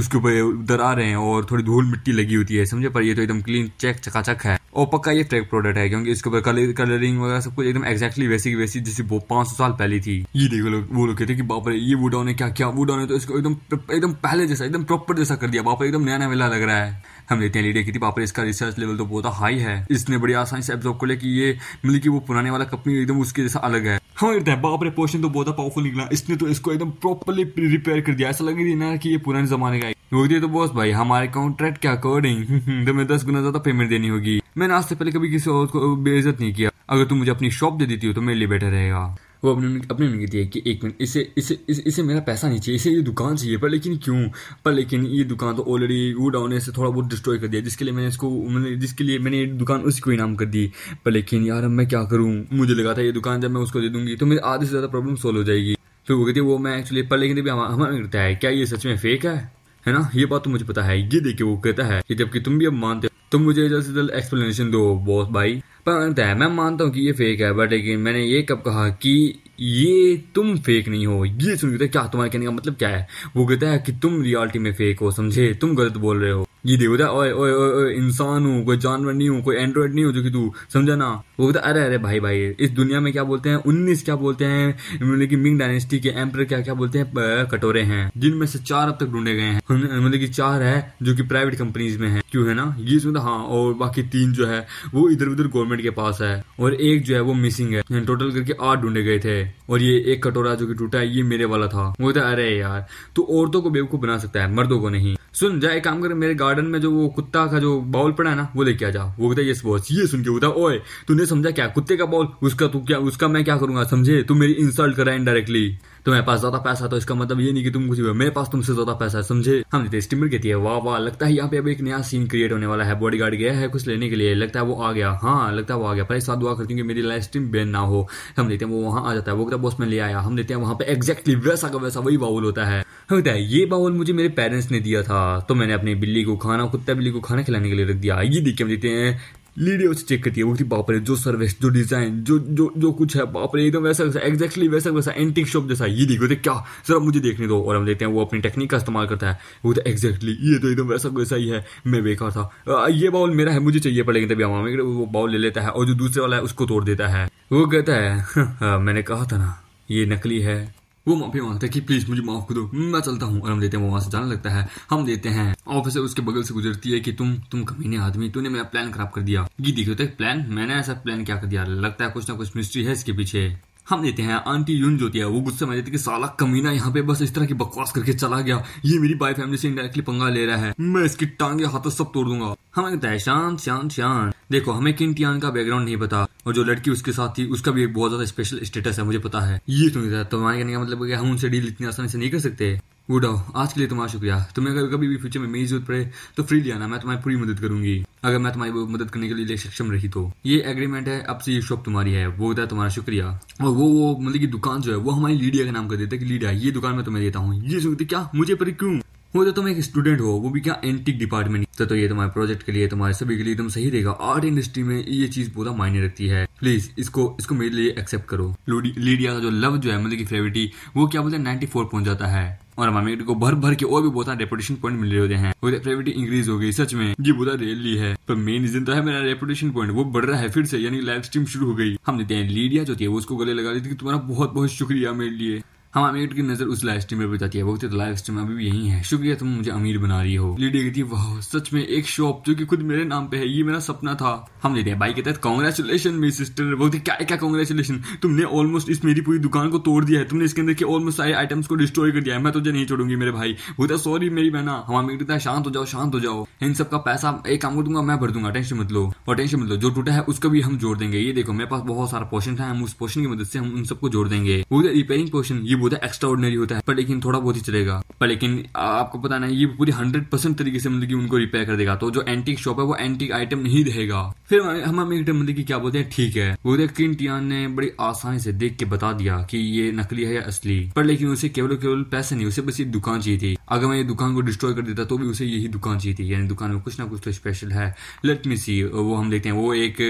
उसके ऊपर उधर आ रहे हैं और थोड़ी धूल मिट्टी लगी होती है समझे पर ये तो एकदम क्लीन चेक चकाचक है और पक्का ये फेक प्रोडक्ट है क्योंकि इसके ऊपर कलर कलरिंग वगैरह सब कुछ एकदम एक्जैक्टली वैसी की वैसी जैसे वो पाँच सौ साल पहले थी ये देखो लोग वो लोग कहते कि बाप रे ये वुडाउन है क्या क्या वुडाउन है तो इसको एकदम एकदम पहले जैसा एकदम प्रॉपर जैसा कर दिया बाप एकदम नया नया मेला लग रहा है हमने इतने लीडे की थी बापर इसका रिसर्च लेवल तो बहुत हाई है इसने बड़ी आसानी से एब्जॉर्व कर लिया कि ये मतलब कि वो पुराने वाला कंपनी एकदम उसके जैसा अलग है हाँ लगता है बाप रे पोर्शन तो बहुत पावरफुल निकला इसने तो इसको एकदम प्रॉपरली रिपेयर कर दिया ऐसा लग रही ना कि ये पुराने जमाने का है तो बॉस भाई हमारे कॉन्ट्रैक्ट के अकॉर्डिंग तुम्हें तो दस गुना ज्यादा पेमेंट देनी होगी मैंने आज से पहले कभी किसी और को बेइज्जत नहीं किया अगर तुम मुझे अपनी शॉप दे देती हो तो मेरे लिए बेटर रहेगा वो अपनी अपनी मम्मी कहती है कि एक मिनट इसे इसे इसे इसे मेरा पैसा नहीं चाहिए इसे ये दुकान चाहिए पर लेकिन क्यों पर लेकिन ये दुकान तो ऑलरेडी वो डाउन ने इसे थोड़ा बहुत डिस्ट्रॉय कर दिया जिसके लिए मैंने इसको मैंने जिसके लिए मैंने ये दुकान उसको इनाम कर दी पर लेकिन यार अब मैं क्या करूँ मुझे लगा था ये दुकान जब मैं उसको दे दूँगी तो मेरी आधे से ज़्यादा प्रॉब्लम सॉल्व हो जाएगी फिर वो कहती है वो मैं एक्चुअली पर लेकिन अभी हमारा हमें है क्या ये सच में फेक है है ना ये बात तो मुझे पता है ये देखिए वो कहता है कि जबकि तुम भी अब मानते हो तुम तो मुझे जल्द से जल्द एक्सप्लेनेशन दो बॉस भाई पर है मैं मानता हूँ कि ये फेक है बट लेकिन मैंने ये कब कहा कि ये तुम फेक नहीं हो ये सुन तो क्या तुम्हारे कहने का मतलब क्या है वो कहता है कि तुम रियलिटी में फेक हो समझे तुम गलत बोल रहे हो ये देखो था ओए ओए ओए इंसान हूँ कोई जानवर नहीं हूँ कोई एंड्रॉइड नहीं हूँ जो कि तू समझा ना वो बोलता अरे अरे भाई भाई इस दुनिया में क्या बोलते हैं उन्नीस क्या बोलते हैं मतलब कि मिंग डायनेस्टी के एम्पर क्या क्या बोलते हैं कटोरे हैं जिनमें से चार अब तक ढूंढे गए हैं मतलब की चार है जो की प्राइवेट कंपनीज में है क्यूँ है ना ये सुनता हाँ और बाकी तीन जो है वो इधर उधर गवर्नमेंट के पास है और एक जो है वो मिसिंग है टोटल करके आठ ढूंढे गए थे और ये एक कटोरा जो कि टूटा है ये मेरे वाला था वो मुझे अरे यार तू औरतों को बेवकूफ बना सकता है मर्दों को नहीं सुन जा एक काम कर मेरे गार्डन में जो वो कुत्ता का जो बाउल पड़ा है ना वो लेके आ जा वो कहता है यस बॉस ये सुन के होता ओए तूने समझा क्या कुत्ते का बाउल उसका तू क्या उसका मैं क्या करूंगा समझे तू मेरी इंसल्ट करा इनडायरेक्टली तो मेरे पास ज्यादा पैसा तो इसका मतलब ये नहीं कि तुम कुछ मेरे पास तुमसे ज्यादा पैसा है समझे हम हमने स्टीमर कहती है वाह वाह लगता है यहाँ पे अभी एक नया सीन क्रिएट होने वाला है बॉडी गार्ड गया है कुछ लेने के लिए लगता है वो आ गया हाँ लगता है वो आ गया पर साथ दुआ करती हूँ मेरी लाइफ स्ट्रीम बैन ना हो हम देखते हैं वो वहाँ आ जाता है वो बॉस में ले आया हम देते हैं वहां पे एग्जैक्टली वैसा का वैसा वही बाउल होता है होता है ये बाउल मुझे मेरे पेरेंट्स ने दिया था तो मैंने अपनी बिल्ली को खाना कुत्ता बिल्ली को खाना खिलाने के लिए रख दिया ये देखिए हम देते हैं लीडियो उसे चेक करती है वो बाप रे जो सर्विस जो डिज़ाइन जो जो जो कुछ है बाप रे एकदम वैसा वैसा एग्जैक्टली वैसा वैसा एंटिक शॉप जैसा ये देखो थे क्या सर मुझे देखने दो और हम देखते हैं वो अपनी टेक्निक का इस्तेमाल करता है वो तो एग्जैक्टली ये तो एकदम वैसा वैसा ही है मैं बेकार था ये बाउल मेरा है मुझे चाहिए पड़ेगा तभी हम वो बाउल ले लेता है और जो दूसरे वाला है उसको तोड़ देता है वो कहता है हाँ, मैंने कहा था ना ये नकली है वो माफी मांगता है कि प्लीज मुझे माफ करो मैं चलता हूँ और हम देते हैं वहां से जाने लगता है हम देते हैं ऑफिसर उसके बगल से गुजरती है कि तुम तुम कमीने आदमी तूने मेरा प्लान खराब कर दिया ये देखो तो प्लान मैंने ऐसा प्लान क्या कर दिया लगता है कुछ ना कुछ मिस्ट्री है इसके पीछे हम देते हैं आंटी यून जो है वो गुस्से में जाती है कि साला कमीना यहाँ पे बस इस तरह की बकवास करके चला गया ये मेरी बाई फैमिली से इंडायरेक्टली पंगा ले रहा है मैं इसकी टांगे हाथों सब तोड़ दूंगा हमें कहता है शांत शांत शांत देखो हमें किन का बैकग्राउंड नहीं पता और जो लड़की उसके साथ थी उसका भी बहुत ज्यादा स्पेशल स्टेटस है मुझे पता है ये तो नहीं था तो कहने का मतलब हम उनसे डील इतनी आसानी से नहीं कर सकते आओ आज के लिए तुम्हारा शुक्रिया तुम्हें अगर कभी भी फ्यूचर में मेरी जरूरत पड़े तो फ्री लिया ना मैं तुम्हारी पूरी मदद करूंगी अगर मैं तुम्हारी मदद करने के लिए सक्षम रही तो ये एग्रीमेंट है अब से ये शॉप तुम्हारी है वो होता है तुम्हारा शुक्रिया और वो वो मतलब की दुकान जो है वो हमारी लीडिया का नाम कर देता है कि लीडिया ये दुकान मैं तुम्हें देता हूँ ये सुनते क्या मुझे पर क्यों वो तो तुम एक स्टूडेंट हो वो भी क्या एंटिक डिपार्टमेंट तो, तो ये तुम्हारे प्रोजेक्ट के लिए तुम्हारे सभी के लिए एकदम सही रहेगा आर्ट इंडस्ट्री में ये चीज बहुत मायने रखती है प्लीज इसको इसको मेरे लिए एक्सेप्ट करो लीडिया का जो लव जो है मतलब की फेवरिटी वो क्या बोलते हैं नाइन्टी फोर पहुंच जाता है और हमारे को भर भर के और भी बहुत रेपुटेशन पॉइंट मिले होते हैं वो रेपुटेटी तो इंक्रीज हो गई सच में ये बहुत रियली है पर मेन रीजन तो है मेरा रेपुटेशन पॉइंट वो बढ़ रहा है फिर से यानी लाइव स्ट्रीम शुरू हो गई हम देते हैं लीडिया जो थी वो उसको गले लगा दी थी तुम्हारा बहुत बहुत शुक्रिया मेरे लिए हम अमीर की नजर उस लाइव स्ट्रीम पर जाती है वो तो लाइव स्ट्रीम अभी भी यही है शुक्रिया तुम मुझे अमीर बना रही हो लीडी कहती है वाह सच में एक शॉप जो कि खुद मेरे नाम पे है ये मेरा सपना था हम लेते हैं भाई कहते हैं कॉन्ग्रेचुलेशन मेरी सिस्टर वक्त क्या क्या कॉन्ग्रेचुलेशन तुमने ऑलमोस्ट इस मेरी पूरी दुकान को तोड़ दिया है तुमने इसके अंदर के ऑलमोस्ट सारे आइटम्स को डिस्ट्रॉय कर दिया है मैं तुझे नहीं छोड़ूंगी मेरे भाई बोलता सॉरी मेरी बहना हम अमीर कहता है शांत हो जाओ शांत हो जाओ इन सबका पैसा एक काम कर दूंगा मैं भर दूंगा टेंशन मत लो और टेंशन मत लो जो टूटा है उसको भी हम जोड़ देंगे ये देखो मेरे पास बहुत सारा पोर्शन था हम उस पोर्शन की मदद से हम उन सबको जोड़ देंगे रिपेयरिंग पोर्शन ये बहुत एक्स्ट्रा ऑर्डिनरी होता है पर लेकिन थोड़ा बहुत ही चलेगा पर लेकिन आपको पता ना ये पूरी हंड्रेड परसेंट तरीके से मतलब कि उनको रिपेयर कर देगा तो जो एंटीक शॉप है वो एंटीक आइटम नहीं रहेगा फिर हम हमें मतलब की क्या बोलते हैं ठीक है वो देख बोलते टियान ने बड़ी आसानी से देख के बता दिया कि ये नकली है या असली पर लेकिन उसे केवल केवल पैसे नहीं उसे बस ये दुकान चाहिए थी अगर मैं ये दुकान को डिस्ट्रॉय कर देता तो भी उसे यही दुकान चाहिए थी यानी दुकान में कुछ ना कुछ तो स्पेशल है लेट मी सी वो हम देखते हैं वो एक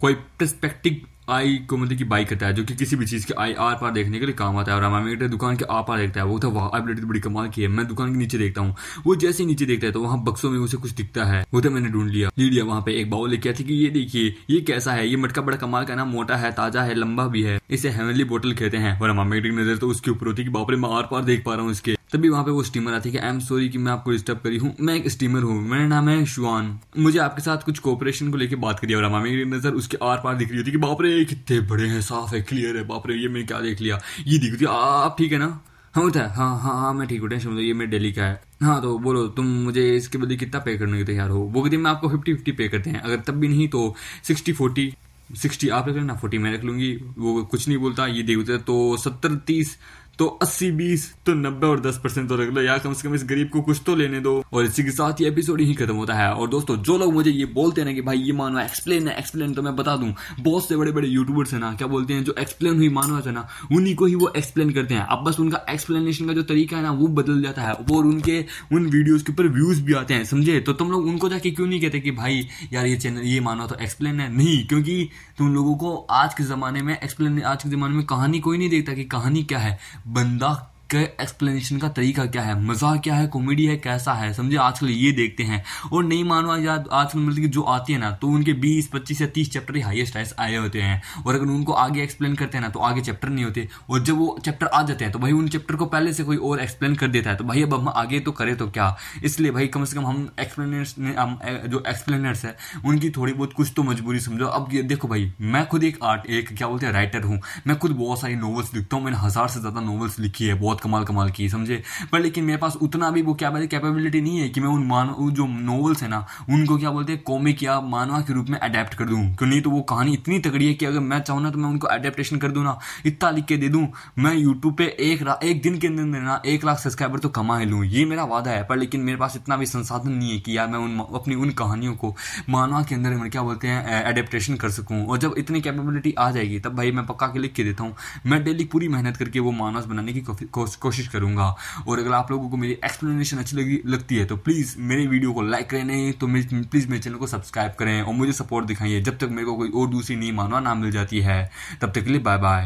कोई प्रस्पेक्टिव आई को मतलब कि बाई करता है जो कि किसी भी चीज़ के आई आर पार देखने के लिए काम आता है और रामामीटर दुकान के आर पार देखता है वो था तो वाह एबिलिटी तो बड़ी कमाल की है मैं दुकान के नीचे देखता हूँ वो जैसे नीचे देखता है तो वहाँ बक्सों में उसे कुछ दिखता है वो तो मैंने ढूंढ लिया ले लिया वहाँ पे एक बाउल लेके आती कि ये देखिए ये कैसा है ये मटका बड़ा कमाल का ना मोटा है ताजा है लंबा भी है इसे हेवनली बोटल कहते हैं और रामामीटर की नजर तो उसके ऊपर होती है कि बापरे मैं आर पार देख पा रहा हूँ इसके तभी वहाँ पे वो स्टीमर आती है कि आई एम सॉरी कि मैं आपको डिस्टर्ब करी हूँ मैं एक स्टीमर हूँ मेरा नाम है शुआन मुझे आपके साथ कुछ कोऑपरेशन को लेकर बात करी और हमारा मेरी नज़र उसके आर पार दिख रही होती कि बाप रे कितने बड़े हैं साफ है क्लियर है बाप रे ये मैंने क्या देख लिया ये दिख रही आप ठीक है ना हम हाँ, होता है हाँ हाँ हाँ मैं ठीक हूँ टेंशन ये मेरे डेली का है हाँ तो बोलो तुम मुझे इसके बदले कितना पे करने के तैयार हो वो कहते हैं मैं आपको फिफ्टी फिफ्टी पे करते हैं अगर तब भी नहीं तो सिक्सटी फोर्टी सिक्सटी आप रख लेना फोर्टी मैं रख लूंगी वो कुछ नहीं बोलता ये देखते तो सत्तर तीस तो 80 बीस तो 90 और 10 परसेंट तो रख लो यार कम से कम इस गरीब को कुछ तो लेने दो और इसी के साथ ये एपिसोड ही खत्म होता है और दोस्तों जो लोग मुझे ये बोलते हैं ना कि भाई ये मानवा एक्सप्लेन है एक्सप्लेन तो मैं बता दूं बहुत से बड़े बड़े यूट्यूबर्स है ना क्या बोलते हैं जो एक्सप्लेन हुई मानवा है ना उन्हीं को ही वो एक्सप्लेन करते हैं अब बस उनका एक्सप्लेनेशन का जो तरीका है ना वो बदल जाता है और उनके उन वीडियोज के ऊपर व्यूज भी आते हैं समझे तो तुम लोग उनको जाके क्यों नहीं कहते कि भाई यार ये चैनल ये मानवा तो एक्सप्लेन है नहीं क्योंकि तो उन लोगों को आज के ज़माने में एक्सप्लेन आज के ज़माने में कहानी कोई नहीं देखता कि कहानी क्या है बंदा के एक्सप्लेनेशन का तरीका क्या है मज़ाक क्या है कॉमेडी है कैसा है समझे आजकल ये देखते हैं और नहीं मानो याद आजकल मतलब कि जो आती है ना तो उनके बीस पच्चीस या तीस चैप्टर ही हाइएस्ट हाइस आए होते हैं और अगर उनको आगे एक्सप्लेन करते हैं ना तो आगे चैप्टर नहीं होते और जब वो चैप्टर आ जाते हैं तो भाई उन चैप्टर को पहले से कोई और एक्सप्लेन कर देता है तो भाई अब हम आगे तो करें तो क्या इसलिए भाई कम से कम हम एक्सप्लेनर्स हम जो एक्सप्लेनर्स है उनकी थोड़ी बहुत कुछ तो मजबूरी समझो अब ये देखो भाई मैं खुद एक आर्ट एक क्या बोलते हैं राइटर हूँ मैं खुद बहुत सारी नॉवल्स लिखता हूँ मैंने हज़ार से ज़्यादा नॉवल्स लिखी है बहुत बहुत कमाल कमाल की समझे पर लेकिन मेरे पास उतना भी वो क्या बोलते कैपेबिलिटी नहीं है कि मैं उन मानव जो नॉवल्स है ना उनको क्या बोलते हैं कॉमिक या मानवा के रूप में अडेप्ट कर दूँ क्यों नहीं तो वो कहानी इतनी तगड़ी है कि अगर मैं चाहूँ ना तो मैं उनको अडेप्टेशन कर दूँ ना इतना लिख के दे दूँ मैं यूट्यूब पर एक एक दिन के अंदर ना एक लाख सब्सक्राइबर तो कमा ही लूँ ये मेरा वादा है पर लेकिन मेरे पास इतना भी संसाधन नहीं है कि यार मैं उन अपनी उन कहानियों को मानवा के अंदर क्या बोलते हैं अडेप्टेशन कर सकूँ और जब इतनी कैपेबिलिटी आ जाएगी तब भाई मैं पक्का के लिख के देता हूँ मैं डेली पूरी मेहनत करके वो मानस बनाने की कोशिश कोशिश करूंगा और अगर आप लोगों को मेरी एक्सप्लेनेशन अच्छी लगी लगती है तो प्लीज़ मेरे वीडियो को लाइक करें नहीं तो प्लीज़ मेरे चैनल को सब्सक्राइब करें और मुझे सपोर्ट दिखाइए जब तक मेरे को कोई और दूसरी नहीं मानवा ना मिल जाती है तब तक के लिए बाय बाय